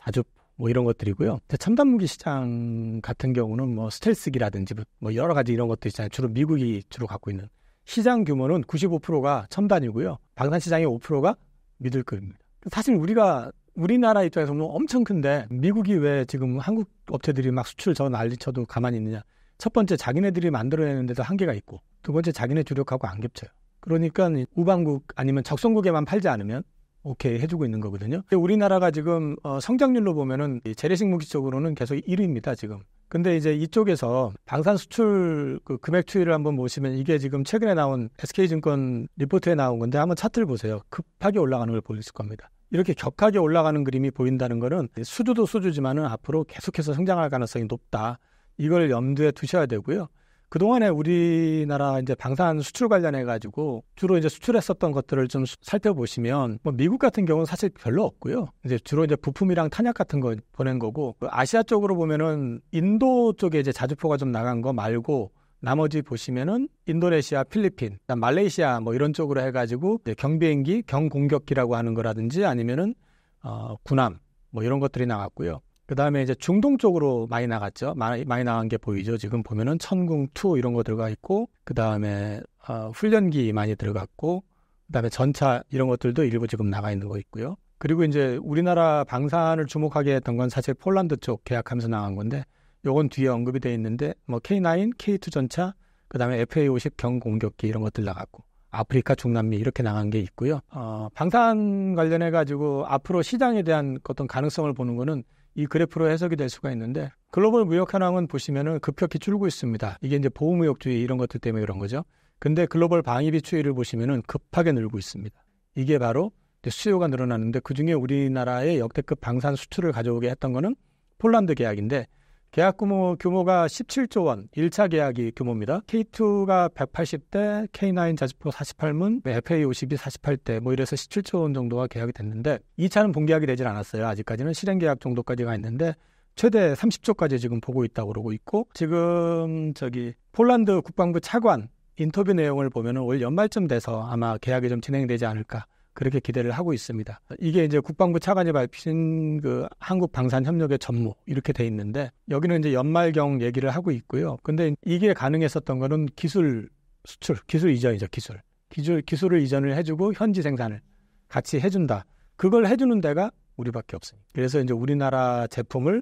자주포 뭐 이런 것들이고요. 첨단 무기 시장 같은 경우는 뭐 스텔스기라든지 뭐 여러 가지 이런 것들 있잖아요. 주로 미국이 주로 갖고 있는 시장 규모는 95%가 첨단이고요. 방산 시장의 5%가 미들급입니다. 사실 우리가 우리나라 입장에서 보면 엄청 큰데 미국이 왜 지금 한국 업체들이 막 수출 저 난리쳐도 가만히 있느냐? 첫 번째 자기네들이 만들어내는 데도 한계가 있고 두 번째 자기네 주력하고 안 겹쳐요. 그러니까 우방국 아니면 적성국에만 팔지 않으면 오케이 해주고 있는 거거든요. 우리나라가 지금 어, 성장률로 보면은 재래식 무기 쪽으로는 계속 1위입니다 지금. 근데 이제 이쪽에서 방산 수출 그 금액 추이를 한번 보시면 이게 지금 최근에 나온 SK증권 리포트에 나온 건데 한번 차트를 보세요. 급하게 올라가는 걸 보실 겁니다. 이렇게 격하게 올라가는 그림이 보인다는 거는 수주도 수주지만은 앞으로 계속해서 성장할 가능성이 높다. 이걸 염두에 두셔야 되고요. 그동안에 우리나라 이제 방산 수출 관련해 가지고 주로 이제 수출했었던 것들을 좀 살펴보시면 뭐 미국 같은 경우는 사실 별로 없고요. 이제 주로 이제 부품이랑 탄약 같은 거 보낸 거고 그 아시아 쪽으로 보면은 인도 쪽에 이제 자주포가 좀 나간 거 말고 나머지 보시면은 인도네시아, 필리핀, 말레이시아 뭐 이런 쪽으로 해가지고 경비행기, 경공격기라고 하는 거라든지 아니면은 어, 군함 뭐 이런 것들이 나왔고요. 그 다음에 이제 중동 쪽으로 많이 나갔죠. 많이, 많이 나간 게 보이죠. 지금 보면은 천궁 투 이런 거 들어가 있고, 그 다음에 어, 훈련기 많이 들어갔고, 그 다음에 전차 이런 것들도 일부 지금 나가 있는 거 있고요. 그리고 이제 우리나라 방산을 주목하게 했던 건 사실 폴란드 쪽 계약하면서 나간 건데, 요건 뒤에 언급이 돼 있는데, 뭐 K9, K2 전차, 그 다음에 FA50 경공격기 이런 것들 나갔고, 아프리카, 중남미 이렇게 나간 게 있고요. 어, 방산 관련해 가지고 앞으로 시장에 대한 어떤 가능성을 보는 거는 이 그래프로 해석이 될 수가 있는데 글로벌 무역 현황은 보시면은 급격히 줄고 있습니다. 이게 이제 보호무역주의 이런 것들 때문에 그런 거죠. 근데 글로벌 방위비 추이를 보시면은 급하게 늘고 있습니다. 이게 바로 수요가 늘어나는데 그중에 우리나라의 역대급 방산 수출을 가져오게 했던 거는 폴란드 계약인데 계약 규모, 규모가 17조 원, 1차 계약이 규모입니다. K2가 180대, K9 자주포 48문, FA52 48대 뭐 이래서 17조 원 정도가 계약이 됐는데 2차는 본계약이 되질 않았어요. 아직까지는 실행 계약 정도까지가 있는데 최대 30조까지 지금 보고 있다고 그러고 있고 지금 저기 폴란드 국방부 차관 인터뷰 내용을 보면은 올 연말쯤 돼서 아마 계약이 좀 진행되지 않을까 그렇게 기대를 하고 있습니다. 이게 이제 국방부 차관이 밝힌 그 한국 방산 협력의 전무 이렇게 돼 있는데 여기는 이제 연말경 얘기를 하고 있고요. 근데 이게 가능했었던 거는 기술 수출, 기술 이전이죠, 기술. 기술 기술을 이전을 해 주고 현지 생산을 같이 해 준다. 그걸 해 주는 데가 우리밖에 없습니다. 그래서 이제 우리나라 제품을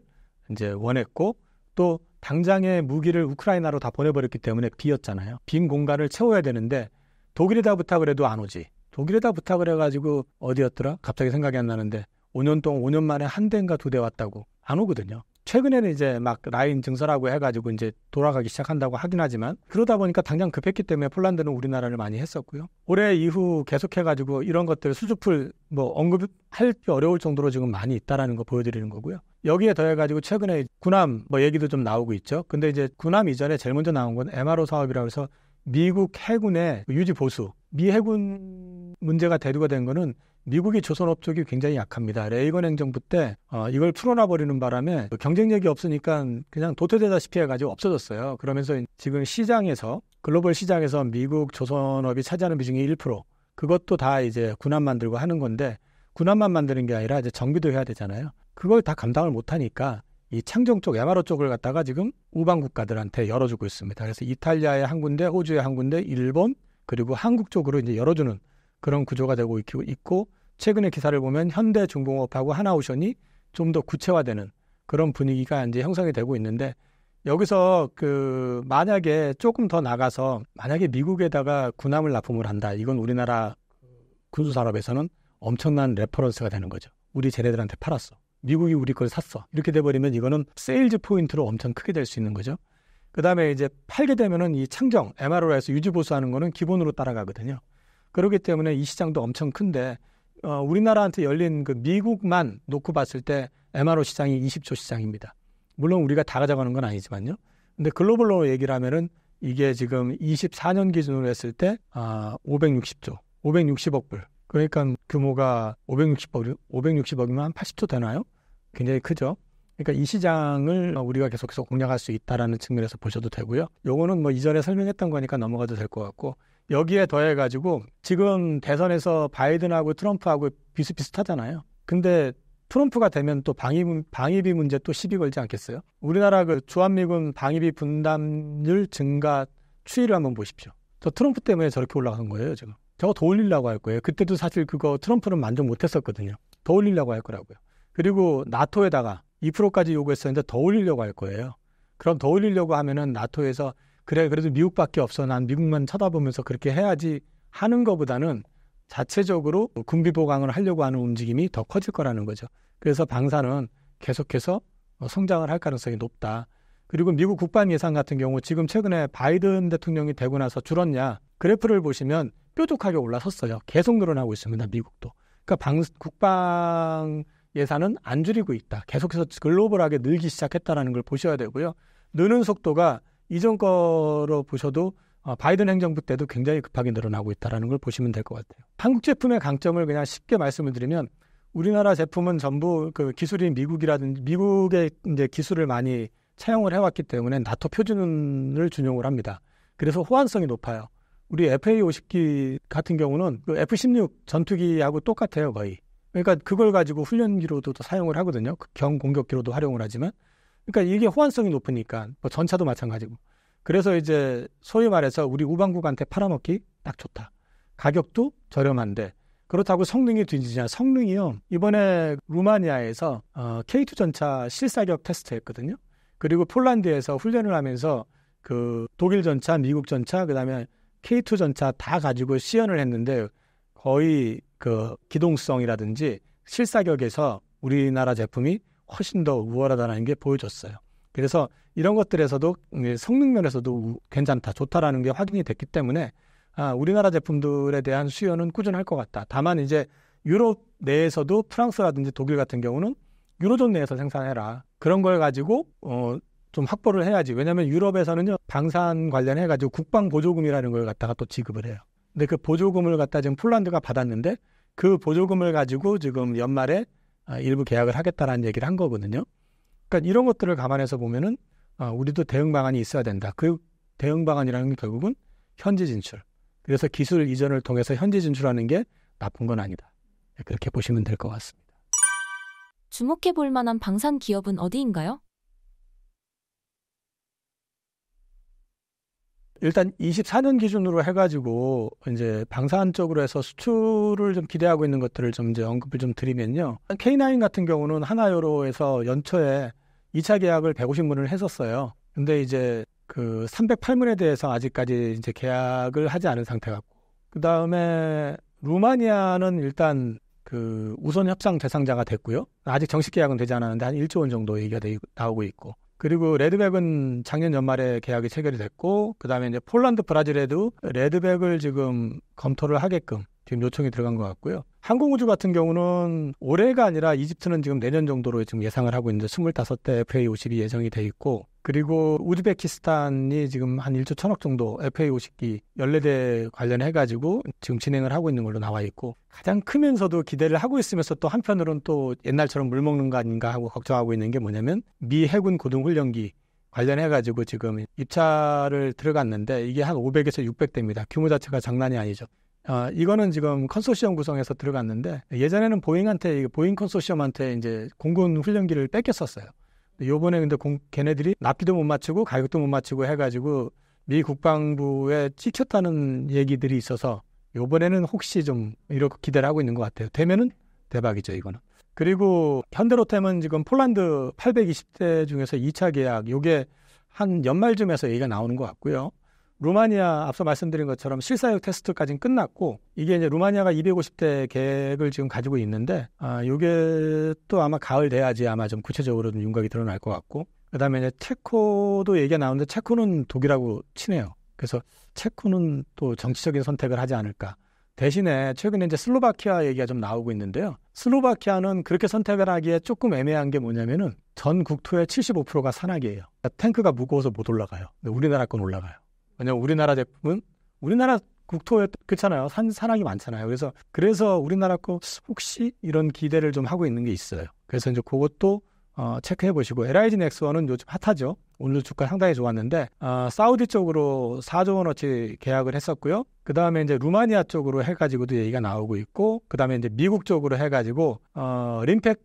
이제 원했고 또 당장의 무기를 우크라이나로 다 보내버렸기 때문에 비었잖아요. 빈 공간을 채워야 되는데 독일에다 부탁을 해도 안 오지. 독일에다 부탁을 해가지고 어디였더라? 갑자기 생각이 안 나는데 5년 동안 5년 만에 한 대인가 두 대 왔다고 안 오거든요. 최근에는 이제 막 라인 증설하고 해가지고 이제 돌아가기 시작한다고 하긴 하지만 그러다 보니까 당장 급했기 때문에 폴란드는 우리나라를 많이 했었고요. 올해 이후 계속해가지고 이런 것들 수주풀 뭐 언급할 게 어려울 정도로 지금 많이 있다라는 거 보여드리는 거고요. 여기에 더해가지고 최근에 군함 뭐 얘기도 좀 나오고 있죠. 근데 이제 군함 이전에 제일 먼저 나온 건 MRO 사업이라고 해서 미국 해군의 유지 보수, 미 해군 문제가 대두가 된 거는 미국이 조선업 쪽이 굉장히 약합니다. 레이건 행정부 때 어, 이걸 풀어놔버리는 바람에 그 경쟁력이 없으니까 그냥 도태되다시피 해가지고 없어졌어요. 그러면서 지금 시장에서 글로벌 시장에서 미국 조선업이 차지하는 비중이 1% 그것도 다 이제 군함 만들고 하는 건데 군함만 만드는 게 아니라 이제 정비도 해야 되잖아요. 그걸 다 감당을 못하니까 이 창정 쪽 야마로 쪽을 갖다가 지금 우방 국가들한테 열어주고 있습니다. 그래서 이탈리아의 한 군데, 호주의 한 군데, 일본 그리고 한국 쪽으로 이제 열어주는 그런 구조가 되고 있고 최근에 기사를 보면 현대중공업하고 하나오션이 좀 더 구체화되는 그런 분위기가 이제 형성이 되고 있는데 여기서 그 만약에 조금 더 나가서 만약에 미국에다가 군함을 납품을 한다 이건 우리나라 군수 산업에서는 엄청난 레퍼런스가 되는 거죠. 우리 쟤네들한테 팔았어. 미국이 우리 걸 샀어. 이렇게 돼버리면 이거는 세일즈 포인트로 엄청 크게 될 수 있는 거죠. 그 다음에 이제 팔게 되면은 이 창정, MRO에서 유지보수하는 거는 기본으로 따라가거든요. 그렇기 때문에 이 시장도 엄청 큰데, 어, 우리나라한테 열린 그 미국만 놓고 봤을 때 MRO 시장이 20조 시장입니다. 물론 우리가 다 가져가는 건 아니지만요. 근데 글로벌로 얘기를 하면은 이게 지금 24년 기준으로 했을 때, 아, 560조, 560억 불. 그러니까 규모가 560억, 560억이면 한 80조 되나요? 굉장히 크죠. 그러니까 이 시장을 우리가 계속해서 공략할 수 있다라는 측면에서 보셔도 되고요. 요거는 뭐 이전에 설명했던 거니까 넘어가도 될 것 같고 여기에 더해 가지고 지금 대선에서 바이든하고 트럼프하고 비슷비슷하잖아요. 근데 트럼프가 되면 또방위 방위비 문제 또 시비 걸지 않겠어요? 우리나라 그 주한미군 방위비 분담률 증가 추이를 한번 보십시오. 저 트럼프 때문에 저렇게 올라간 거예요, 지금. 저거 더 올리려고 할 거예요. 그때도 사실 그거 트럼프는 만족 못 했었거든요. 더 올리려고 할 거라고요. 그리고 나토에다가 2%까지 요구했었는데 더 올리려고 할 거예요. 그럼 더 올리려고 하면은 나토에서 그래 그래도 미국밖에 없어 난 미국만 쳐다보면서 그렇게 해야지 하는 거보다는 자체적으로 군비 보강을 하려고 하는 움직임이 더 커질 거라는 거죠. 그래서 방사는 계속해서 성장을 할 가능성이 높다. 그리고 미국 국방 예산 같은 경우 지금 최근에 바이든 대통령이 되고 나서 줄었냐 그래프를 보시면 뾰족하게 올라섰어요. 계속 늘어나고 있습니다. 미국도. 그러니까 방, 국방 예산은 안 줄이고 있다. 계속해서 글로벌하게 늘기 시작했다라는 걸 보셔야 되고요. 느는 속도가 이전 거로 보셔도 어, 바이든 행정부 때도 굉장히 급하게 늘어나고 있다라는 걸 보시면 될 것 같아요. 한국 제품의 강점을 그냥 쉽게 말씀을 드리면 우리나라 제품은 전부 그 기술이 미국이라든지 미국의 이제 기술을 많이 차용을 해왔기 때문에 나토 표준을 준용을 합니다. 그래서 호환성이 높아요. 우리 FA50기 같은 경우는 그 F16 전투기하고 똑같아요 거의. 그러니까 그걸 가지고 훈련 기로도 사용을 하거든요. 그 경 공격 기로도 활용을 하지만 그러니까 이게 호환성이 높으니까 뭐 전차도 마찬가지고 그래서 이제 소위 말해서 우리 우방국한테 팔아먹기 딱 좋다. 가격도 저렴한데 그렇다고 성능이 뒤지냐? 성능이요. 이번에 루마니아에서 어, K2 전차 실사격 테스트했거든요. 그리고 폴란드에서 훈련을 하면서 그 독일 전차, 미국 전차, 그다음에 K2 전차 다 가지고 시연을 했는데 거의 그 기동성이라든지 실사격에서 우리나라 제품이 훨씬 더 우월하다는 게 보여졌어요. 그래서 이런 것들에서도 예, 성능 면에서도 괜찮다, 좋다라는 게 확인이 됐기 때문에 아, 우리나라 제품들에 대한 수요는 꾸준할 것 같다. 다만 이제 유럽 내에서도 프랑스라든지 독일 같은 경우는 유로존 내에서 생산해라. 그런 걸 가지고 어, 좀 확보를 해야지. 왜냐하면 유럽에서는요 방산 관련해 가지고 국방 보조금이라는 걸 갖다가 또 지급을 해요. 근데 그 보조금을 갖다 지금 폴란드가 받았는데 그 보조금을 가지고 지금 연말에 아, 일부 계약을 하겠다라는 얘기를 한 거거든요. 그러니까 이런 것들을 감안해서 보면은 아, 우리도 대응 방안이 있어야 된다. 그 대응 방안이라는 게 결국은 현지 진출. 그래서 기술 이전을 통해서 현지 진출하는 게 나쁜 건 아니다. 그렇게 보시면 될 것 같습니다. 주목해 볼 만한 방산 기업은 어디인가요? 일단 24년 기준으로 해가지고 이제 방산 사 쪽으로 해서 수출을 좀 기대하고 있는 것들을 좀 이제 언급을 좀 드리면요. K9 같은 경우는 하나여로에서 연초에 2차 계약을 150문을 했었어요. 근데 이제 그 308문에 대해서 아직까지 이제 계약을 하지 않은 상태 같고. 그 다음에 루마니아는 일단 그 우선 협상 대상자가 됐고요. 아직 정식 계약은 되지 않았는데 한 1조 원 정도 얘기가 되, 나오고 있고. 그리고 레드백은 작년 연말에 계약이 체결이 됐고 그다음에 이제 폴란드 브라질에도 레드백을 지금 검토를 하게끔 지금 요청이 들어간 것 같고요. 항공우주 같은 경우는 올해가 아니라 이집트는 지금 내년 정도로 지금 예상을 하고 있는데 25대 FA50이 예정이 돼 있고 그리고 우즈베키스탄이 지금 한 1조 1000억 정도 FA50기 연례대 관련해가지고 지금 진행을 하고 있는 걸로 나와 있고 가장 크면서도 기대를 하고 있으면서 또한편으론또 옛날처럼 물 먹는 거 아닌가 하고 걱정하고 있는 게 뭐냐면 미 해군 고등훈련기 관련해가지고 지금 입찰을 들어갔는데 이게 한 500에서 600대입니다. 규모 자체가 장난이 아니죠. 아, 이거는 지금 컨소시엄 구성에서 들어갔는데 예전에는 보잉한테 보잉 컨소시엄한테 이제 공군 훈련기를 뺏겼었어요. 요번에 근데 공, 걔네들이 납기도 못 맞추고 가격도 못 맞추고 해가지고 미 국방부에 찍혔다는 얘기들이 있어서 요번에는 혹시 좀 이렇게 기대를 하고 있는 것 같아요. 되면은 대박이죠 이거는. 그리고 현대로템은 지금 폴란드 820대 중에서 2차 계약 요게 한 연말쯤에서 얘기가 나오는 것 같고요. 루마니아 앞서 말씀드린 것처럼 실사역 테스트까지는 끝났고 이게 이제 루마니아가 250대 계획을 지금 가지고 있는데 아 요게 또 아마 가을 돼야지 아마 좀 구체적으로 좀 윤곽이 드러날 것 같고 그다음에 이제 체코도 얘기가 나오는데 체코는 독이라고 친해요. 그래서 체코는 또 정치적인 선택을 하지 않을까. 대신에 최근에 이제 슬로바키아 얘기가 좀 나오고 있는데요. 슬로바키아는 그렇게 선택을 하기에 조금 애매한 게 뭐냐면은 전 국토의 75%가 산악이에요. 그러니까 탱크가 무거워서 못 올라가요. 우리나라 건 올라가요. 왜냐면 우리나라 제품은 우리나라 국토에 그렇잖아요. 산, 산악이 많잖아요. 그래서 그래서 우리나라 거 혹시 이런 기대를 좀 하고 있는 게 있어요. 그래서 이제 그것도 어, 체크해 보시고 LIG 넥스원은 요즘 핫하죠. 오늘 주가 상당히 좋았는데 어, 사우디 쪽으로 4조 원어치 계약을 했었고요. 그 다음에 이제 루마니아 쪽으로 해가지고도 얘기가 나오고 있고 그 다음에 이제 미국 쪽으로 해가지고 어, 림팩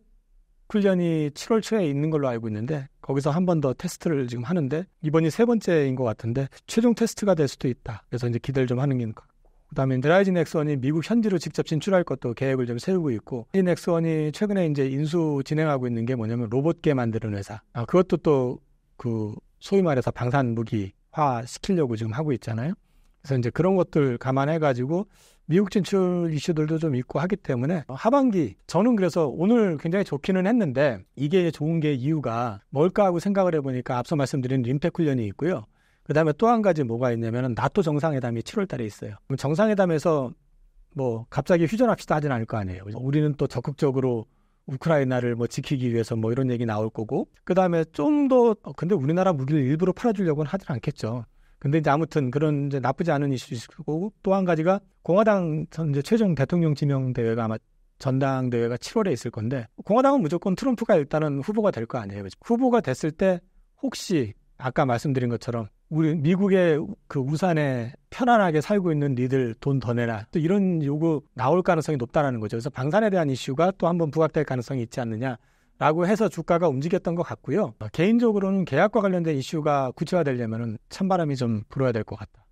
훈련이 7월 초에 있는 걸로 알고 있는데 거기서 한 번 더 테스트를 지금 하는데 이번이 세 번째인 것 같은데 최종 테스트가 될 수도 있다. 그래서 이제 기대를 좀 하는 것 그다음에 드라이진 엑스원이 미국 현지로 직접 진출할 것도 계획을 좀 세우고 있고 진 엑스원이 최근에 이제 인수 진행하고 있는 게 뭐냐면 로봇계 만드는 회사. 아, 그것도 또 그 소위 말해서 방산 무기화 시키려고 지금 하고 있잖아요. 그래서 이제 그런 것들 감안해 가지고 미국 진출 이슈들도 좀 있고 하기 때문에 하반기 저는 그래서 오늘 굉장히 좋기는 했는데 이게 좋은 게 이유가 뭘까 하고 생각을 해보니까 앞서 말씀드린 림팩 훈련이 있고요. 그 다음에 또 한 가지 뭐가 있냐면 나토 정상회담이 7월 달에 있어요. 정상회담에서 뭐 갑자기 휴전합시다 하진 않을 거 아니에요. 우리는 또 적극적으로 우크라이나를 뭐 지키기 위해서 뭐 이런 얘기 나올 거고 그 다음에 좀더 어, 근데 우리나라 무기를 일부러 팔아주려고는 하진 않겠죠. 근데 이제 아무튼 그런 이제 나쁘지 않은 이슈도 있고또 한 가지가 공화당 이제 최종 대통령 지명 대회가 아마 전당대회가 7월에 있을 건데 공화당은 무조건 트럼프가 일단은 후보가 될 거 아니에요. 후보가 됐을 때 혹시 아까 말씀드린 것처럼 우리 미국의 그 우산에 편안하게 살고 있는 니들 돈 더 내라 또 이런 요구 나올 가능성이 높다라는 거죠. 그래서 방산에 대한 이슈가 또 한번 부각될 가능성이 있지 않느냐. 라고 해서 주가가 움직였던 것 같고요. 아, 개인적으로는 계약과 관련된 이슈가 구체화되려면 찬바람이 좀 불어야 될 것 같다.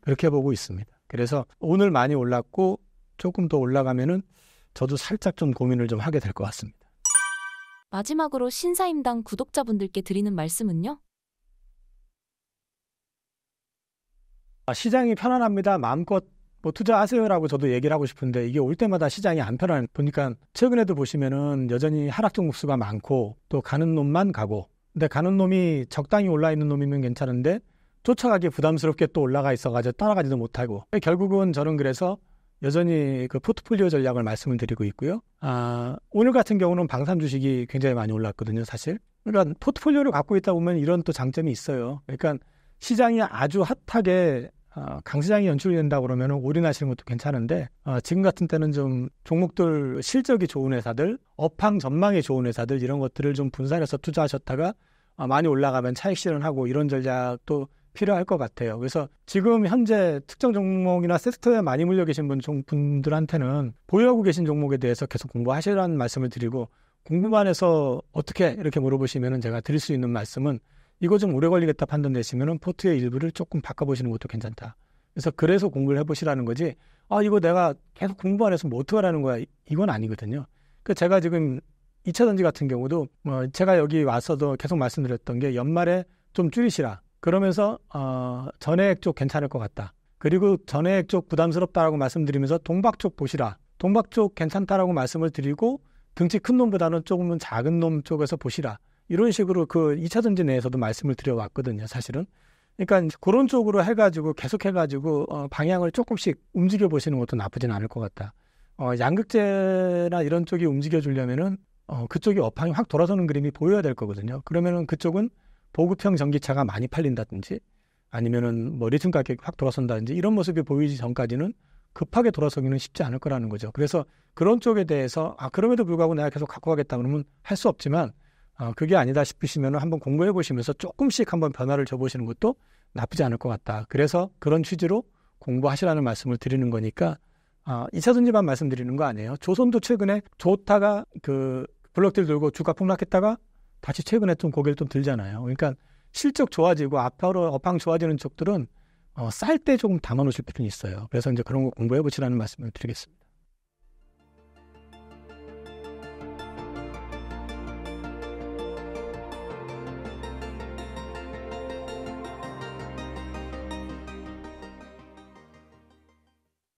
그렇게 보고 있습니다. 그래서 오늘 많이 올랐고 조금 더 올라가면은 저도 살짝 좀 고민을 좀 하게 될 것 같습니다. 마지막으로 신사임당 구독자분들께 드리는 말씀은요? 아, 시장이 편안합니다. 마음껏 뭐 투자하세요라고 저도 얘기를 하고 싶은데 이게 올 때마다 시장이 안 편한 보니까 최근에도 보시면은 여전히 하락 종목수가 많고 또 가는 놈만 가고 근데 가는 놈이 적당히 올라 있는 놈이면 괜찮은데 쫓아가기 부담스럽게 또 올라가 있어가지고 따라가지도 못하고 결국은 저는 그래서 여전히 그 포트폴리오 전략을 말씀을 드리고 있고요. 아, 오늘 같은 경우는 방산 주식이 굉장히 많이 올랐거든요, 사실. 그러니까 포트폴리오를 갖고 있다 보면 이런 또 장점이 있어요. 그러니까 시장이 아주 핫하게 어, 강시장이 연출이 된다 고 그러면 올인하시는 것도 괜찮은데 어, 지금 같은 때는 좀 종목들 실적이 좋은 회사들, 업황 전망이 좋은 회사들 이런 것들을 좀 분산해서 투자하셨다가 어, 많이 올라가면 차익 실현하고 이런 전략도 필요할 것 같아요. 그래서 지금 현재 특정 종목이나 섹터에 많이 물려 계신 분, 분들한테는 보유하고 계신 종목에 대해서 계속 공부하시라는 말씀을 드리고 공부만 해서 어떻게 이렇게 물어보시면 제가 드릴 수 있는 말씀은 이거 좀 오래 걸리겠다 판단되시면은 포트의 일부를 조금 바꿔보시는 것도 괜찮다. 그래서 그래서 공부를 해보시라는 거지. 아 이거 내가 계속 공부 안 해서 뭐 어떡하라는 거야. 이건 아니거든요. 그 제가 지금 2차 전지 같은 경우도 뭐 제가 여기 와서도 계속 말씀드렸던 게 연말에 좀 줄이시라. 그러면서 어 전액 쪽 괜찮을 것 같다. 그리고 전액 쪽 부담스럽다라고 말씀드리면서 동박 쪽 보시라. 동박 쪽 괜찮다라고 말씀을 드리고 등치 큰 놈보다는 조금은 작은 놈 쪽에서 보시라. 이런 식으로 그 2차 전지 내에서도 말씀을 드려왔거든요, 사실은. 그러니까 그런 쪽으로 해가지고 계속 해가지고 어, 방향을 조금씩 움직여 보시는 것도 나쁘진 않을 것 같다. 어, 양극재나 이런 쪽이 움직여 주려면은 어, 그쪽이 업황이 확 돌아서는 그림이 보여야 될 거거든요. 그러면은 그쪽은 보급형 전기차가 많이 팔린다든지 아니면은 뭐 리튬 가격이 확 돌아선다든지 이런 모습이 보이기 전까지는 급하게 돌아서기는 쉽지 않을 거라는 거죠. 그래서 그런 쪽에 대해서 아 그럼에도 불구하고 내가 계속 갖고 가겠다 그러면 할 수 없지만 어, 그게 아니다 싶으시면 한번 공부해 보시면서 조금씩 한번 변화를 줘보시는 것도 나쁘지 않을 것 같다. 그래서 그런 취지로 공부하시라는 말씀을 드리는 거니까 아, 이차 전지만 말씀드리는 거 아니에요. 조선도 최근에 좋다가 그 블록딜 들고 주가 폭락했다가 다시 최근에 좀 고개를 좀 들잖아요. 그러니까 실적 좋아지고 앞으로 업황 좋아지는 쪽들은 어, 쌀 때 조금 담아놓으실 필요는 있어요. 그래서 이제 그런 거 공부해 보시라는 말씀을 드리겠습니다.